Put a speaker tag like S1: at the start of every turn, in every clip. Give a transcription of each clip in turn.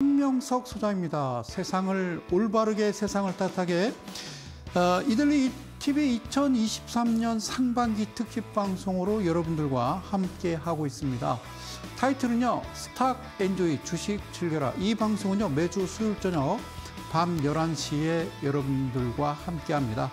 S1: 명석 소장입니다. 세상을 올바르게 세상을 따뜻하게 어, 이들리 TV 2023년 상반기 특집 방송으로 여러분들과 함께 하고 있습니다. 타이틀은요. 스탁 엔조이 주식 즐겨라. 이 방송은요. 매주 수요일 저녁 밤 11시에 여러분들과 함께 합니다.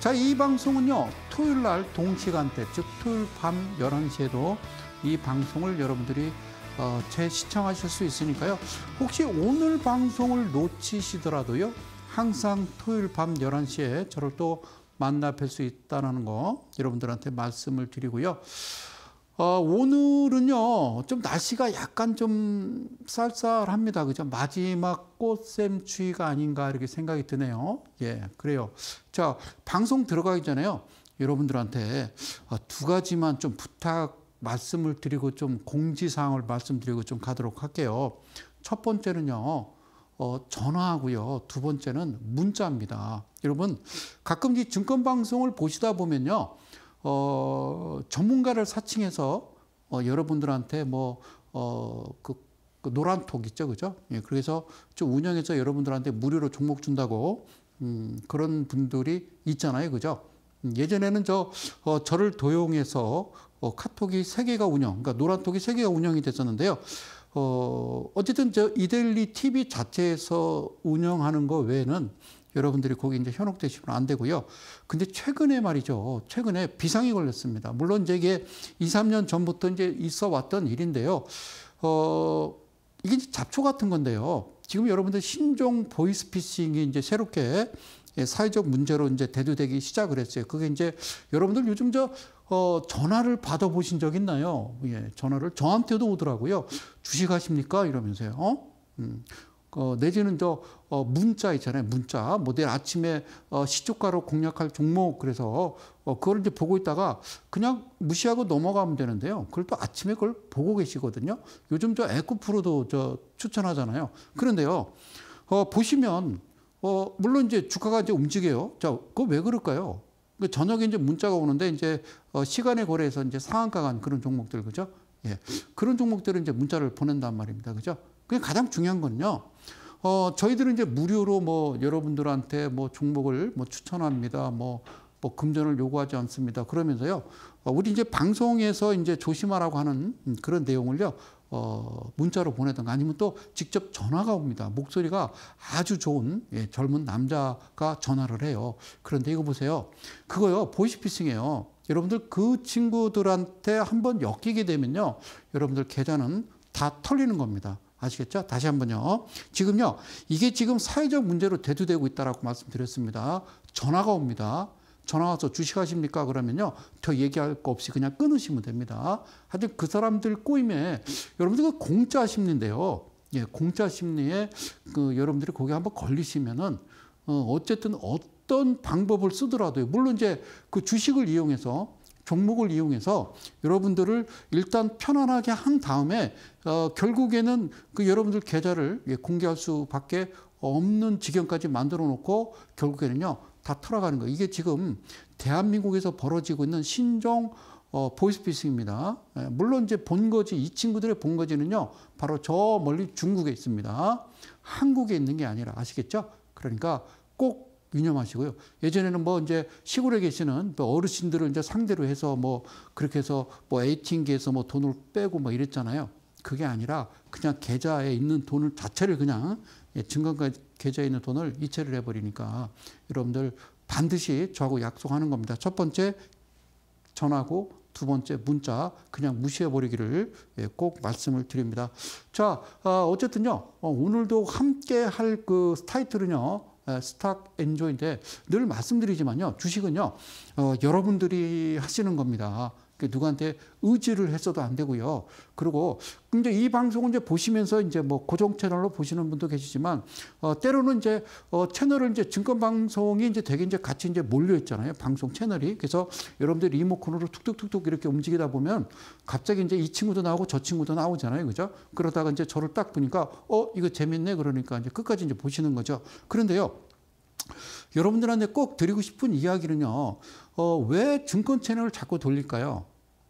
S1: 자, 이 방송은요. 토요일 날 동시간대 즉 토요일 밤 11시에도 이 방송을 여러분들이 어, 재시청하실 수 있으니까요. 혹시 오늘 방송을 놓치시더라도요. 항상 토요일 밤 11시에 저를 또 만나 뵐 수 있다는 거 여러분들한테 말씀을 드리고요. 어, 오늘은요, 좀 날씨가 약간 좀 쌀쌀합니다. 그죠? 마지막 꽃샘추위가 아닌가 이렇게 생각이 드네요. 예, 그래요. 자, 방송 들어가기 전에요. 여러분들한테 어, 두 가지만 좀 부탁 말씀을 드리고 좀 공지사항을 말씀드리고 좀 가도록 할게요. 첫 번째는요, 어, 전화하고요. 두 번째는 문자입니다. 여러분, 가끔 이 증권방송을 보시다 보면요, 어, 전문가를 사칭해서 어, 여러분들한테 뭐, 어, 그, 그 노란톡 있죠. 그죠? 예, 그래서 좀 운영해서 여러분들한테 무료로 종목 준다고, 음, 그런 분들이 있잖아요. 그죠? 음, 예전에는 저 어, 저를 도용해서 어, 카톡이 세개가 운영, 그러니까 노란톡이 세개가 운영이 됐었는데요. 어, 어쨌든 저 이데일리 TV 자체에서 운영하는 거 외에는 여러분들이 거기 이제 현혹되시면 안 되고요. 근데 최근에 말이죠. 최근에 비상이 걸렸습니다. 물론 이제 이게 2, 3년 전부터 이제 있어 왔던 일인데요. 어, 이게 잡초 같은 건데요. 지금 여러분들 신종 보이스피싱이 이제 새롭게 예, 사회적 문제로 이제 대두되기 시작을 했어요. 그게 이제 여러분들 요즘 저 어, 전화를 받아보신 적 있나요? 예, 전화를 저한테도 오더라고요. 주식하십니까? 이러면서요. 어? 음. 어, 내지는 저 어, 문자 있잖아요. 문자. 뭐 내일 아침에 어, 시초가로 공략할 종목 그래서 어, 그걸 이제 보고 있다가 그냥 무시하고 넘어가면 되는데요. 그걸 또 아침에 그걸 보고 계시거든요. 요즘 저 에코프로도 저 추천하잖아요. 그런데요. 어, 보시면 어, 물론 이제 주가가 이제 움직여요. 자, 그거 왜 그럴까요? 그 저녁에 이제 문자가 오는데 이제 어, 시간에 거래해서 이제 상한가 간 그런 종목들, 그죠? 예. 그런 종목들은 이제 문자를 보낸단 말입니다. 그죠? 그게 가장 중요한 건요. 어, 저희들은 이제 무료로 뭐 여러분들한테 뭐 종목을 뭐 추천합니다. 뭐, 뭐 금전을 요구하지 않습니다. 그러면서요. 어, 우리 이제 방송에서 이제 조심하라고 하는 음, 그런 내용을요. 어, 문자로 보내던가 아니면 또 직접 전화가 옵니다. 목소리가 아주 좋은 예, 젊은 남자가 전화를 해요. 그런데 이거 보세요. 그거요. 보이스피싱이에요. 여러분들 그 친구들한테 한번 엮이게 되면요. 여러분들 계좌는 다 털리는 겁니다. 아시겠죠? 다시 한번요. 지금요. 이게 지금 사회적 문제로 대두되고 있다라고 말씀드렸습니다. 전화가 옵니다. 전화 와서 주식하십니까? 그러면요. 저 얘기할 거 없이 그냥 끊으시면 됩니다. 하여튼 그 사람들 꼬임에 여러분들 그 공짜 심리인데요. 예, 공짜 심리에 그 여러분들이 거기 한번 걸리시면은 어 어쨌든 어떤 방법을 쓰더라도요. 물론 이제 그 주식을 이용해서 종목을 이용해서 여러분들을 일단 편안하게 한 다음에 어, 결국에는 그 여러분들 계좌를 예, 공개할 수밖에 없는 지경까지 만들어 놓고 결국에는요 다 털어가는 거예요. 이게 지금 대한민국에서 벌어지고 있는 신종 어, 보이스피싱입니다. 예, 물론 이제 본거지, 이 친구들의 본거지는요, 바로 저 멀리 중국에 있습니다. 한국에 있는 게 아니라 아시겠죠? 그러니까 꼭 유념하시고요. 예전에는 뭐 이제 시골에 계시는 어르신들을 이제 상대로 해서 뭐 그렇게 해서 뭐 에이팅기에서 뭐 돈을 빼고 뭐 이랬잖아요. 그게 아니라 그냥 계좌에 있는 돈을 자체를 그냥 예, 증권까지 계좌에 있는 돈을 이체를 해버리니까 여러분들 반드시 저하고 약속하는 겁니다. 첫 번째 전하고 두 번째 문자 그냥 무시해 버리기를 예, 꼭 말씀을 드립니다. 자 아, 어쨌든요 어, 오늘도 함께 할 그 타이틀은요 스탁 예, 엔조인데 늘 말씀드리지만요 주식은요 어, 여러분들이 하시는 겁니다. 그 누구한테 의지를 했어도 안 되고요. 그리고 이제 이 방송을 이제 보시면서 이제 뭐 고정 채널로 보시는 분도 계시지만 어 때로는 이제 어 채널을 이제 증권 방송이 이제 되게 이제 같이 이제 몰려 있잖아요. 방송 채널이. 그래서 여러분들 리모컨으로 툭툭툭툭 이렇게 움직이다 보면 갑자기 이제 이 친구도 나오고 저 친구도 나오잖아요. 그죠? 그러다가 이제 저를 딱 보니까 어 이거 재밌네 그러니까 이제 끝까지 이제 보시는 거죠. 그런데요. 여러분들한테 꼭 드리고 싶은 이야기는요. 어, 왜 증권 채널을 자꾸 돌릴까요?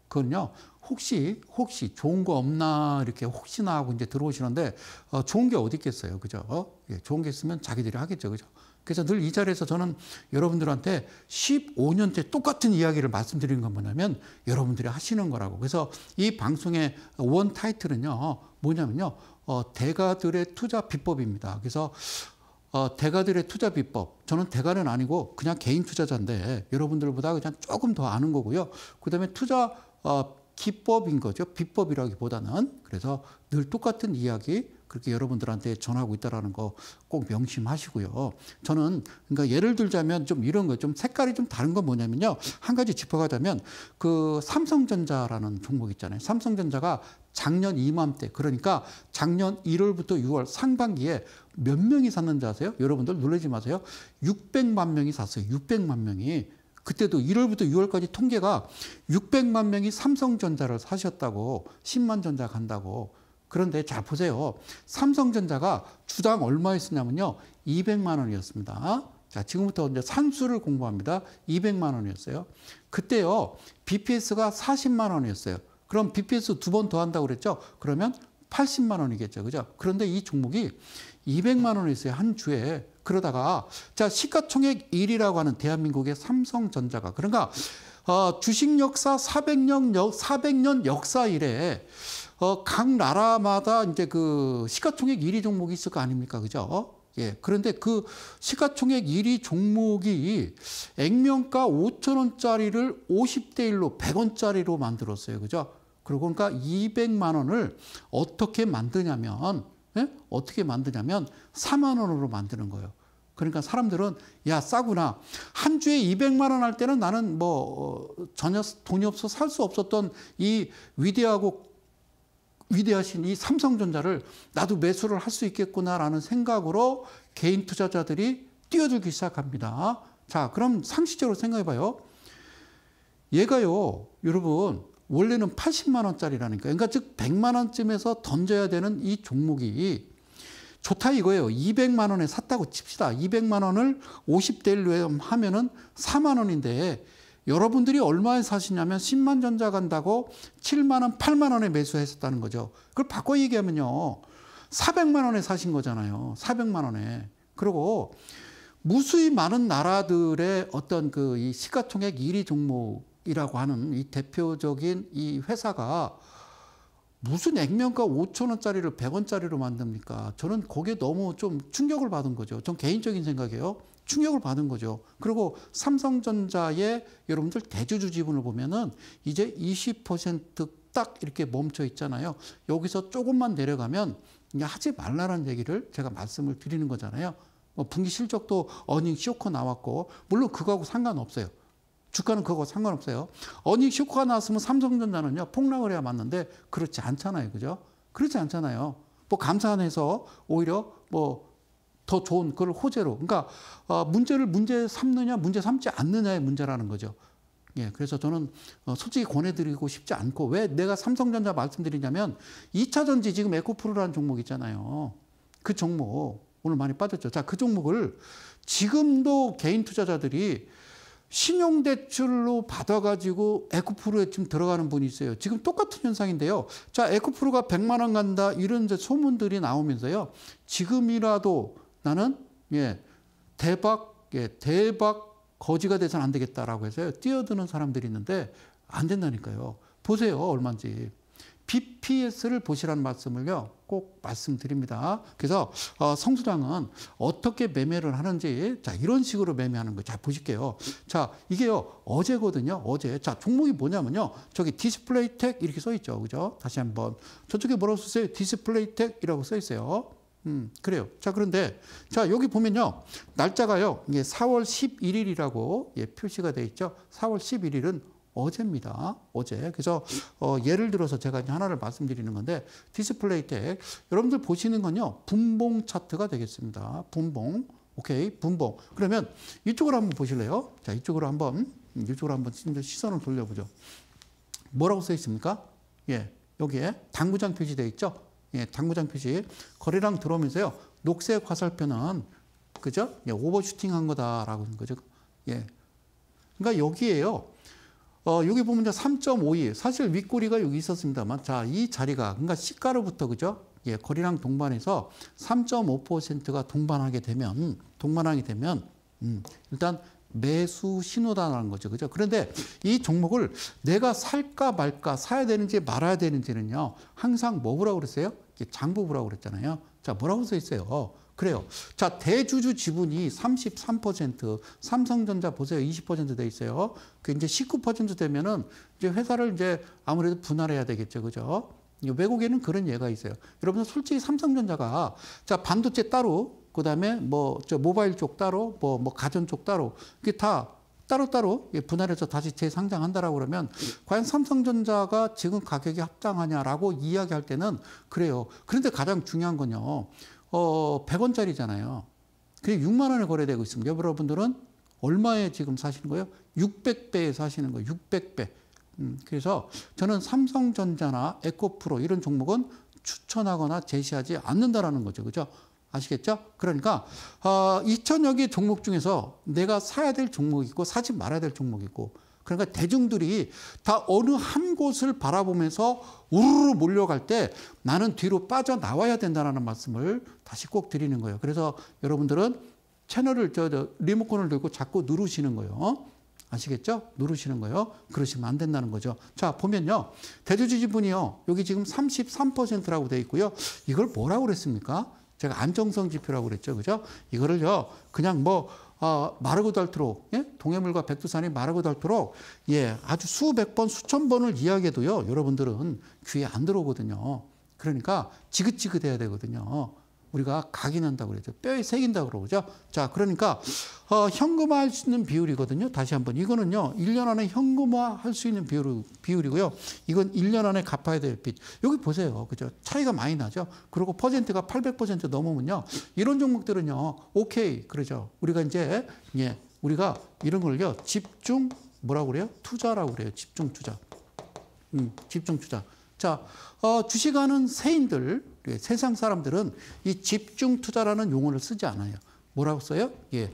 S1: 그건요. 혹시 혹시 좋은 거 없나 이렇게 혹시나 하고 이제 들어오시는데 어, 좋은 게 어디 있겠어요, 그죠? 어? 예, 좋은 게 있으면 자기들이 하겠죠, 그죠? 그래서 늘 이 자리에서 저는 여러분들한테 15년째 똑같은 이야기를 말씀드리는 건 뭐냐면 여러분들이 하시는 거라고. 그래서 이 방송의 원 타이틀은요, 뭐냐면요, 어, 대가들의 투자 비법입니다. 그래서 어, 대가들의 투자 비법. 저는 대가는 아니고 그냥 개인 투자자인데 여러분들보다 그냥 조금 더 아는 거고요. 그다음에 투자 어, 기법인 거죠. 비법이라기보다는 그래서 늘 똑같은 이야기 그렇게 여러분들한테 전하고 있다라는 거 꼭 명심하시고요. 저는 그러니까 예를 들자면 좀 이런 거 좀 색깔이 좀 다른 건 뭐냐면요. 한 가지 짚어가자면 그 삼성전자라는 종목 있잖아요. 삼성전자가 작년 이맘때 그러니까 작년 1월부터 6월 상반기에 몇 명이 샀는지 아세요? 여러분들 놀라지 마세요. 600만 명이 샀어요. 600만 명이. 그때도 1월부터 6월까지 통계가 600만 명이 삼성전자를 사셨다고 10만 전자 간다고. 그런데 자 보세요. 삼성전자가 주당 얼마였었냐면요. 200만 원이었습니다. 자, 지금부터 이제 산수를 공부합니다. 200만 원이었어요. 그때요. BPS가 40만 원이었어요. 그럼 BPS 두 번 더 한다고 그랬죠? 그러면 80만 원이겠죠. 그죠? 그런데 이 종목이 200만 원이 있어요. 한 주에. 그러다가 자, 시가총액 1위라고 하는 대한민국의 삼성전자가 그러니까 어, 주식 역사 400년 역 400년 역사 이래 어, 각 나라마다 이제 그 시가총액 1위 종목이 있을 거 아닙니까? 그죠? 예. 그런데 그 시가총액 1위 종목이 액면가 5천 원짜리를 50대 1로 100원짜리로 만들었어요. 그죠? 그리고 그러니까 200만 원을 어떻게 만드냐면 예? 어떻게 만드냐면 4만 원으로 만드는 거예요. 그러니까 사람들은 야 싸구나 한 주에 200만 원 할 때는 나는 뭐 어, 전혀 돈이 없어 살 수 없었던 이 위대하고 위대하신 이 삼성전자를 나도 매수를 할 수 있겠구나라는 생각으로 개인 투자자들이 뛰어들기 시작합니다. 자, 그럼 상식적으로 생각해 봐요. 얘가요, 여러분, 원래는 80만 원짜리라니까. 그러니까 즉 100만 원쯤에서 던져야 되는 이 종목이 좋다 이거예요. 200만 원에 샀다고 칩시다. 200만 원을 50대 1로 하면은 4만 원인데 여러분들이 얼마에 사시냐면 10만 전자 간다고 7만 원, 8만 원에 매수했었다는 거죠. 그걸 바꿔 얘기하면요. 400만 원에 사신 거잖아요. 400만 원에. 그리고 무수히 많은 나라들의 어떤 그 이 시가총액 1위 종목 이라고 하는 이 대표적인 이 회사가 무슨 액면가 5천원짜리를 100원짜리로 만듭니까? 저는 거기에 너무 좀 충격을 받은 거죠. 전 개인적인 생각이에요. 충격을 받은 거죠. 그리고 삼성전자의 여러분들 대주주 지분을 보면은 이제 20%딱 이렇게 멈춰 있잖아요. 여기서 조금만 내려가면 하지 말라는 얘기를 제가 말씀을 드리는 거잖아요. 뭐 분기 실적도 어닝 쇼커 나왔고 물론 그거하고 상관없어요. 주가는 그거 상관없어요. 어닝 쇼크가 났으면 삼성전자는요, 폭락을 해야 맞는데, 그렇지 않잖아요. 그죠? 그렇지 않잖아요. 뭐, 감산해서 오히려 뭐, 더 좋은 그걸 호재로. 그러니까, 어, 문제를 문제 삼느냐, 문제 삼지 않느냐의 문제라는 거죠. 예, 그래서 저는 어, 솔직히 권해드리고 싶지 않고, 왜 내가 삼성전자 말씀드리냐면, 2차 전지 지금 에코프로라는 종목 있잖아요. 그 종목, 오늘 많이 빠졌죠. 자, 그 종목을 지금도 개인 투자자들이 신용대출로 받아가지고 에코프로에 지금 들어가는 분이 있어요. 지금 똑같은 현상인데요. 자, 에코프로가 100만 원 간다 이런 소문들이 나오면서요. 지금이라도 나는 예, 대박 예, 대박 거지가 돼서는 안 되겠다라고 해서요. 뛰어드는 사람들이 있는데 안 된다니까요. 보세요, 얼마인지. BPS를 보시라는 말씀을요. 꼭 말씀드립니다. 그래서 어, 성수당은 어떻게 매매를 하는지 자 이런 식으로 매매하는 거 잘 보실게요. 자 이게요 어제거든요. 어제 자 종목이 뭐냐면요. 저기 디스플레이텍 이렇게 써 있죠, 그죠? 다시 한번 저쪽에 뭐라고 쓰세요? 디스플레이텍이라고 써 있어요. 음, 그래요. 자, 그런데, 자, 여기 보면요. 날짜가요. 이게 4월 11일이라고 예, 표시가 돼 있죠. 4월 11일은 어제입니다. 어제. 그래서 어, 예를 들어서 제가 이제 하나를 말씀드리는 건데 디스플레이 텍 여러분들 보시는 건요 분봉 차트가 되겠습니다. 분봉. 오케이 분봉. 그러면 이쪽으로 한번 보실래요? 자 이쪽으로 한번 음, 이쪽으로 한번 시선을 돌려보죠. 뭐라고 써 있습니까? 예 여기에 당구장 표시돼 있죠. 예 당구장 표시 거래량 들어오면서요 녹색 화살표는 그죠? 예, 오버슈팅한 거다라고 하는 거죠. 예 그러니까 여기에요. 어, 여기 보면 3.52. 사실 윗꼬리가 여기 있었습니다만, 자, 이 자리가, 그러니까 시가로부터, 그죠? 예, 거리랑 동반해서 3.5%가 동반하게 되면, 동반하게 되면, 음, 일단 매수 신호다라는 거죠. 그죠? 그런데 이 종목을 내가 살까 말까, 사야 되는지 말아야 되는지는요, 항상 뭐 보라고 그랬어요? 장부 보라고 그랬잖아요. 자, 뭐라고 써 있어요? 그래요. 자, 대주주 지분이 33%, 삼성전자 보세요. 20%돼 있어요. 그 이제 19% 되면은 이제 회사를 이제 아무래도 분할해야 되겠죠. 그죠? 외국에는 그런 예가 있어요. 여러분 솔직히 삼성전자가 자, 반도체 따로 그다음에 뭐 저 모바일 쪽 따로 뭐뭐 뭐 가전 쪽 따로 그게 다 따로따로 예, 분할해서 다시 재상장한다라고 그러면 과연 삼성전자가 지금 가격이 합당하냐라고 이야기할 때는 그래요. 그런데 가장 중요한 건요. 어, 100원짜리잖아요. 그게 6만 원에 거래되고 있습니다. 여러분들은 얼마에 지금 사시는 거예요? 600배에 사시는 거예요. 600배. 음, 그래서 저는 삼성전자나 에코프로 이런 종목은 추천하거나 제시하지 않는다라는 거죠. 그죠? 아시겠죠? 그러니까 어, 2천여 개 종목 중에서 내가 사야 될 종목이 있고 사지 말아야 될 종목이 있고 그러니까 대중들이 다 어느 한 곳을 바라보면서 우르르 몰려갈 때 나는 뒤로 빠져나와야 된다는 말씀을 다시 꼭 드리는 거예요. 그래서 여러분들은 채널을, 저, 저 리모컨을 들고 자꾸 누르시는 거예요. 어? 아시겠죠? 누르시는 거예요. 그러시면 안 된다는 거죠. 자, 보면요. 대주주 지분이요. 여기 지금 33%라고 돼 있고요. 이걸 뭐라고 그랬습니까? 제가 안정성 지표라고 그랬죠. 그죠? 이거를요. 그냥 뭐 어, 마르고 닳도록 예? 동해물과 백두산이 마르고 닳도록 예, 아주 수백 번 수천 번을 이야기해도요 여러분들은 귀에 안 들어오거든요. 그러니까 지긋지긋해야 되거든요. 우리가 각인한다고 그러죠. 뼈에 새긴다고 그러죠. 자, 그러니까 어, 현금화 할 수 있는 비율이거든요. 다시 한번 이거는요. 1년 안에 현금화 할 수 있는 비율, 비율이고요. 이건 1년 안에 갚아야 될 빚. 여기 보세요. 그죠? 차이가 많이 나죠. 그리고 퍼센트가 800% 넘으면요. 이런 종목들은요. 오케이. 그러죠. 우리가 이제 예. 우리가 이런 걸요. 집중 뭐라고 그래요? 투자라고 그래요. 집중 투자. 음, 집중 투자. 자, 어, 주식하는 세인들, 예, 세상 사람들은 이 집중 투자라는 용어를 쓰지 않아요. 뭐라고 써요? 예.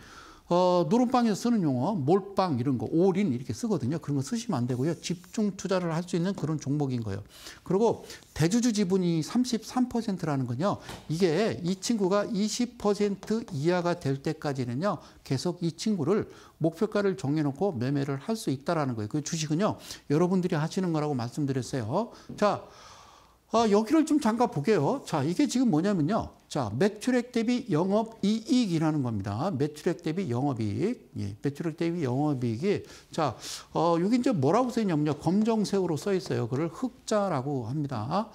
S1: 어, 노름방에서 쓰는 용어, 몰빵 이런 거, 올인 이렇게 쓰거든요. 그런 거 쓰시면 안 되고요. 집중 투자를 할 수 있는 그런 종목인 거예요. 그리고 대주주 지분이 33%라는 건요. 이게 이 친구가 20% 이하가 될 때까지는요. 계속 이 친구를 목표가를 정해놓고 매매를 할 수 있다라는 거예요. 그 주식은요. 여러분들이 하시는 거라고 말씀드렸어요. 자. 어, 여기를 좀 잠깐 보게요. 자, 이게 지금 뭐냐면요. 자, 매출액 대비 영업이익이라는 겁니다. 매출액 대비 영업이익. 예, 매출액 대비 영업이익이. 자, 어, 여기 이제 뭐라고 써있냐면요. 검정색으로 써있어요. 그걸 흑자라고 합니다.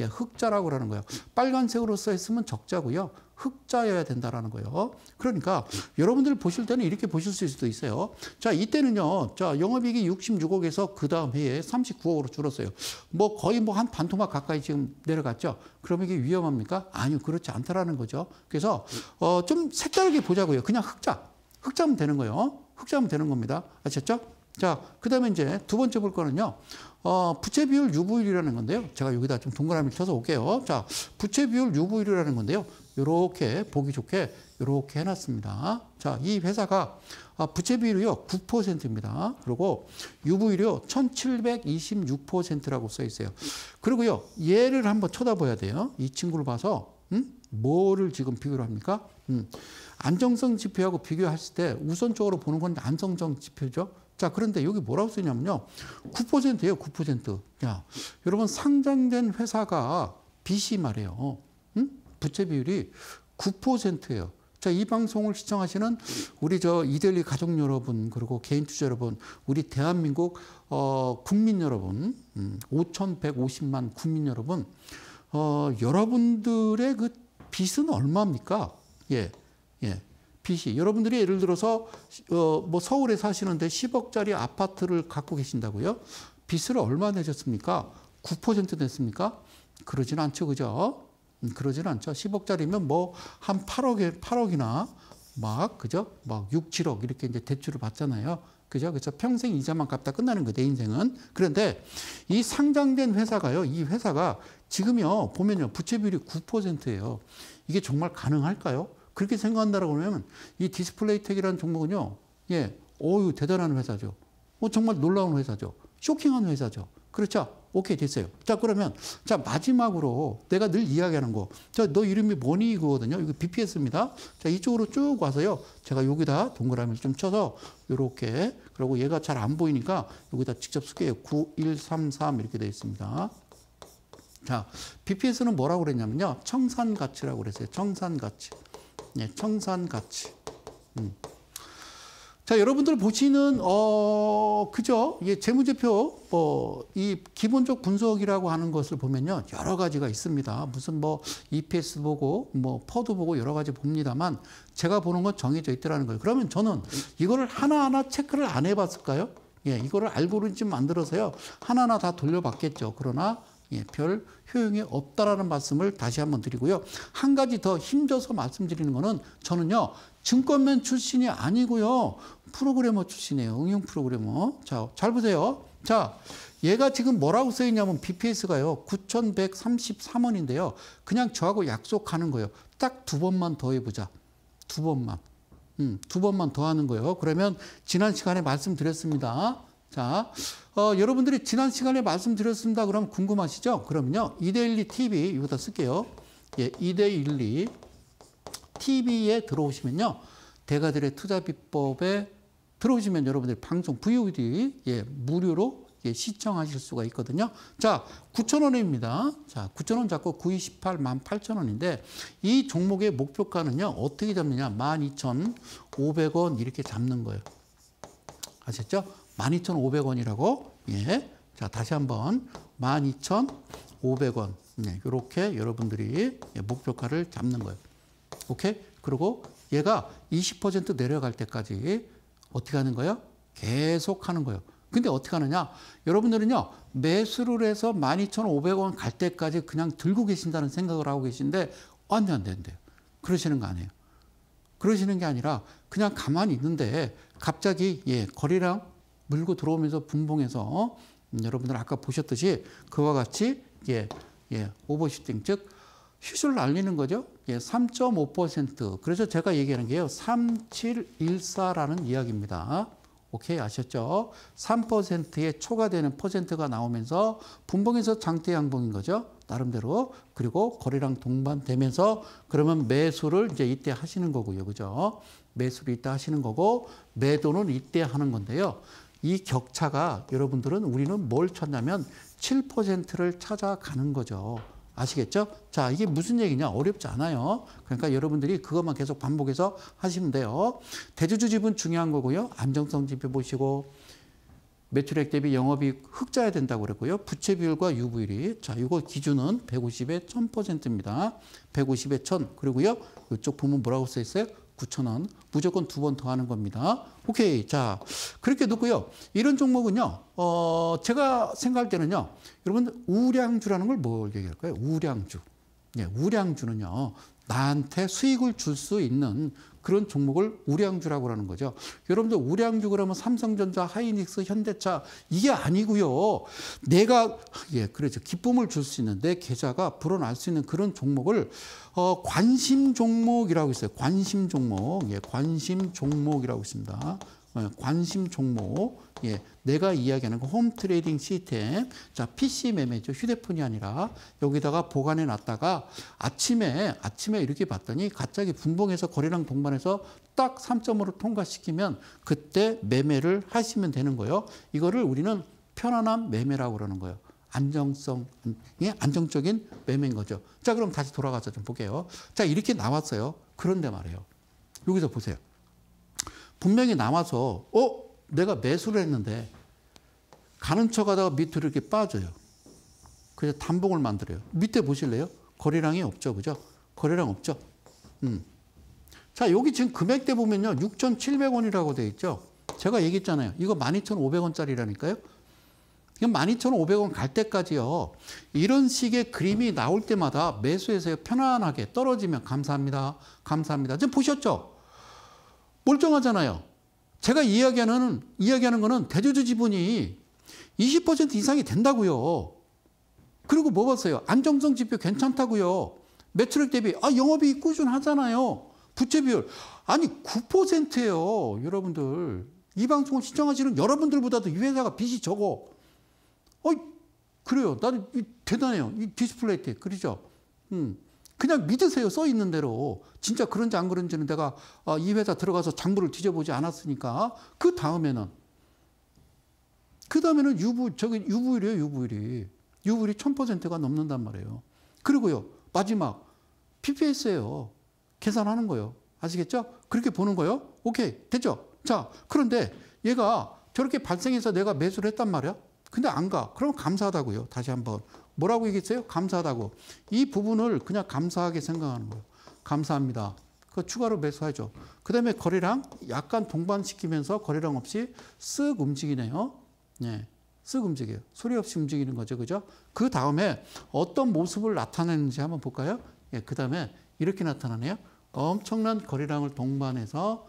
S1: 예, 흑자라고 그러는 거예요. 빨간색으로 써있으면 적자고요. 흑자여야 된다라는 거예요. 그러니까 여러분들 보실 때는 이렇게 보실 수도 있어요. 자, 이때는요. 자, 영업이익이 66억에서 그 다음 해에 39억으로 줄었어요. 뭐 거의 뭐 한 반토막 가까이 지금 내려갔죠. 그럼 이게 위험합니까? 아니요. 그렇지 않다라는 거죠. 그래서 어, 좀 색다르게 보자고요. 그냥 흑자. 흑자면 되는 거예요. 흑자면 되는 겁니다. 아셨죠? 자, 그 다음에 이제 두 번째 볼 거는요. 어, 부채 비율 유보율이라는 건데요. 제가 여기다 좀동그라미 쳐서 올게요. 자, 부채 비율 유보율이라는 건데요. 이렇게 보기 좋게 이렇게 해놨습니다. 자, 이 회사가 아, 부채 비율이요 9%입니다. 그리고 유부율이요 1,726%라고 써 있어요. 그리고요 얘를 한번 쳐다봐야 돼요. 이 친구를 봐서 음? 뭐를 지금 비교를 합니까? 음. 안정성 지표하고 비교했을 때 우선적으로 보는 건 안정성 지표죠. 자, 그런데 여기 뭐라고 쓰냐면요. 9%예요, 9%. 야, 여러분 상장된 회사가 빚이 말이에요. 음? 부채 비율이 9%예요. 자, 이 방송을 시청하시는 우리 저 이델리 가족 여러분, 그리고 개인 투자 여러분, 우리 대한민국, 어, 국민 여러분, 음, 5,150만 국민 여러분, 어, 여러분들의 그 빚은 얼마입니까? 예, 예. 빚이. 여러분들이 예를 들어서, 어, 뭐 서울에 사시는데 10억짜리 아파트를 갖고 계신다고요? 빚을 얼마 내셨습니까? 9% 냈습니까? 그러진 않죠, 그죠? 음, 그러지는 않죠. 10억짜리면 뭐 한 8억, 에 8억이나 막, 그죠? 막 6, 7억 이렇게 이제 대출을 받잖아요. 그죠? 그죠? 평생 이자만 갚다 끝나는 거예요, 내 인생은. 그런데 이 상장된 회사가요, 이 회사가 지금요, 보면요, 부채 비율이 9%예요. 이게 정말 가능할까요? 그렇게 생각한다라고 하면 이 디스플레이 텍이라는 종목은요, 예, 오유 대단한 회사죠. 어, 정말 놀라운 회사죠. 쇼킹한 회사죠. 그렇죠? 오케이 됐어요. 자 그러면 자 마지막으로 내가 늘 이야기하는 거. 자 너 이름이 뭐니 이거거든요. 이거 BPS입니다. 자 이쪽으로 쭉 와서요. 제가 여기다 동그라미를 좀 쳐서 요렇게 그리고 얘가 잘 안 보이니까 여기다 직접 쓸게요. 9133 이렇게 되어 있습니다. 자, BPS는 뭐라고 그랬냐면요. 청산 가치라고 그랬어요. 청산 가치. 예, 네, 청산 가치. 음. 자, 여러분들 보시는, 어, 그죠? 이게 재무제표, 뭐, 이 기본적 분석이라고 하는 것을 보면요. 여러 가지가 있습니다. 무슨 뭐, EPS 보고, 뭐, 퍼도 보고 여러 가지 봅니다만, 제가 보는 건 정해져 있더라는 거예요. 그러면 저는 이거를 하나하나 체크를 안 해봤을까요? 예, 이거를 알고리즘 만들어서요. 하나하나 다 돌려봤겠죠. 그러나 예, 별 효용이 없다라는 말씀을 다시 한번 드리고요. 한 가지 더 힘줘서 말씀드리는 거는 저는요. 증권맨 출신이 아니고요. 프로그래머 출신이에요. 응용 프로그래머. 자, 잘 보세요. 자, 얘가 지금 뭐라고 써 있냐면 BPS가요. 9,133원인데요. 그냥 저하고 약속하는 거예요. 딱 두 번만 더 해보자. 두 번만. 음, 두 번만 더 하는 거예요. 그러면 지난 시간에 말씀드렸습니다. 자, 어, 여러분들이 지난 시간에 말씀드렸습니다. 그럼 궁금하시죠? 그럼요. 이데일리 TV 이거다 쓸게요. 예, 이데일리 TV에 들어오시면요. 대가들의 투자 비법에 들어오시면 여러분들 방송 VOD 예, 무료로 예, 시청하실 수가 있거든요. 자, 9,000원입니다. 자, 9,000원 잡고 928 18,000원인데 이 종목의 목표가는요. 어떻게 잡느냐? 12,500원 이렇게 잡는 거예요. 아셨죠? 12,500원이라고 예. 자, 다시 한번 12,500원. 네, 이렇게 여러분들이 예, 목표가를 잡는 거예요. 오케이? 그리고 얘가 20% 내려갈 때까지 어떻게 하는 거예요? 계속 하는 거예요. 근데 어떻게 하느냐? 여러분들은요, 매수를 해서 12,500원 갈 때까지 그냥 들고 계신다는 생각을 하고 계신데, 안 돼, 안 된대요. 그러시는 거 아니에요. 그러시는 게 아니라, 그냥 가만히 있는데, 갑자기, 예, 거리랑 물고 들어오면서 분봉해서 어? 음, 여러분들 아까 보셨듯이 그와 같이 예, 예, 오버슈팅 즉슛술 날리는 거죠. 예, 3.5% 그래서 제가 얘기하는 게요. 3714라는 이야기입니다. 오케이 아셨죠? 3%에 초과되는 퍼센트가 나오면서 분봉에서 장대 양봉인 거죠. 나름대로 그리고 거래량 동반되면서 그러면 매수를 이제 이때 하시는 거고요. 그죠? 매수를 이때 하시는 거고 매도는 이때 하는 건데요. 이 격차가 여러분들은 우리는 뭘 찾냐면 7%를 찾아가는 거죠. 아시겠죠? 자, 이게 무슨 얘기냐? 어렵지 않아요. 그러니까 여러분들이 그것만 계속 반복해서 하시면 돼요. 대주주 집은 중요한 거고요. 안정성 지표 보시고 매출액 대비 영업이 흑자야 된다고 그랬고요. 부채 비율과 유보율이 자, 이거 기준은 150에 1000%입니다. 150에 1000. 그리고요. 이쪽 보면 뭐라고 써 있어요? 9,000원. 무조건 두 번 더 하는 겁니다. 오케이. 자, 그렇게 놓고요. 이런 종목은요. 어, 제가 생각할 때는요. 여러분 우량주라는 걸 뭘 얘기할까요? 우량주. 예, 우량주는요. 나한테 수익을 줄 수 있는 그런 종목을 우량주라고 하는 거죠. 여러분들 우량주 그러면 삼성전자, 하이닉스, 현대차 이게 아니고요. 내가 예, 그렇죠. 기쁨을 줄 수 있는 내 계좌가 불어날 수 있는 그런 종목을 어, 관심 종목이라고 있어요. 관심 종목. 예, 관심 종목이라고 있습니다. 예, 관심 종목. 예, 내가 이야기하는 거홈 그 트레이딩 시스템. 자, PC 매매죠. 휴대폰이 아니라 여기다가 보관해 놨다가 아침에 아침에 이렇게 봤더니 갑자기 분봉해서 거래량 동반해서 딱 3점으로 통과시키면 그때 매매를 하시면 되는 거예요. 이거를 우리는 편안한 매매라고 그러는 거예요. 안정성, 예? 안정적인 매매인 거죠. 자, 그럼 다시 돌아가서 좀 볼게요. 자, 이렇게 나왔어요. 그런데 말이에요. 여기서 보세요. 분명히 나와서, 어? 내가 매수를 했는데 가는 척 하다가 밑으로 이렇게 빠져요. 그래서 단봉을 만들어요. 밑에 보실래요? 거래량이 없죠. 그죠? 거래량 없죠. 음. 자, 여기 지금 금액대 보면요. 6,700원이라고 되어 있죠. 제가 얘기했잖아요. 이거 12,500원짜리라니까요. 12,500원 갈 때까지요. 이런 식의 그림이 나올 때마다 매수해서 편안하게 떨어지면 감사합니다. 감사합니다. 지금 보셨죠? 멀쩡하잖아요. 제가 이야기하는, 이야기하는 거는 대주주 지분이 20% 이상이 된다고요. 그리고 뭐 봤어요? 안정성 지표 괜찮다고요. 매출액 대비 아 영업이 꾸준하잖아요. 부채 비율 아니 9%예요, 여러분들. 이 방송을 시청하시는 여러분들보다도 이 회사가 빚이 적어. 어, 이 그래요. 나는 대단해요. 이 디스플레이 때 그러죠. 음. 그냥 믿으세요. 써 있는 대로. 진짜 그런지 안 그런지는 내가 아, 이 회사 들어가서 장부를 뒤져보지 않았으니까. 그 다음에는. 그 다음에는 유부, 저기 유부율이에요, 유부율이. 유부율이 1000%가 넘는단 말이에요. 그리고요, 마지막. PPS예요. 계산하는 거예요. 아시겠죠? 그렇게 보는 거예요. 오케이. 됐죠? 자, 그런데 얘가 저렇게 발생해서 내가 매수를 했단 말이야. 근데 안 가. 그럼 감사하다고요. 다시 한번 뭐라고 얘기했어요? 감사하다고. 이 부분을 그냥 감사하게 생각하는 거예요. 감사합니다. 그 추가로 매수하죠. 그 다음에 거래량 약간 동반시키면서 거래량 없이 쓱 움직이네요. 네. 쓱 움직여요. 소리 없이 움직이는 거죠. 그죠? 그 다음에 어떤 모습을 나타내는지 한번 볼까요? 예, 그 다음에 이렇게 나타나네요. 엄청난 거래량을 동반해서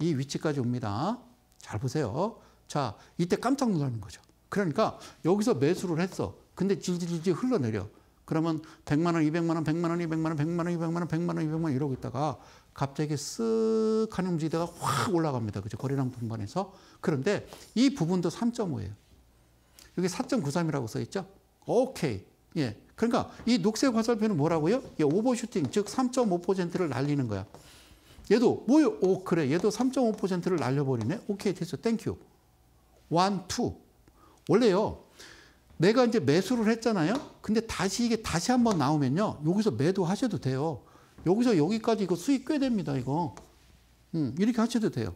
S1: 이 위치까지 옵니다. 잘 보세요. 자, 이때 깜짝 놀라는 거죠. 그러니까 여기서 매수를 했어. 근데 질질질질 흘러내려. 그러면 100만 원, 200만 원, 100만 원, 200만 원, 100만 원, 200만 원, 100만 원, 200만 원 이러고 있다가 갑자기 쓱 한음지대가 확 올라갑니다. 그죠? 거래량 분반해서 그런데 이 부분도 3.5예요. 여기 4.93이라고 써 있죠? 오케이. 예. 그러니까 이 녹색 화살표는 뭐라고요? 예, 오버슈팅, 즉 3.5%를 날리는 거야. 얘도 뭐요? 오 그래. 얘도 3.5%를 날려버리네. 오케이 됐어. 땡큐. 1, 2. 원래요. 내가 이제 매수를 했잖아요. 근데 다시 이게 다시 한번 나오면요. 여기서 매도하셔도 돼요. 여기서 여기까지 이거 수익 꽤 됩니다. 이거. 음, 이렇게 하셔도 돼요.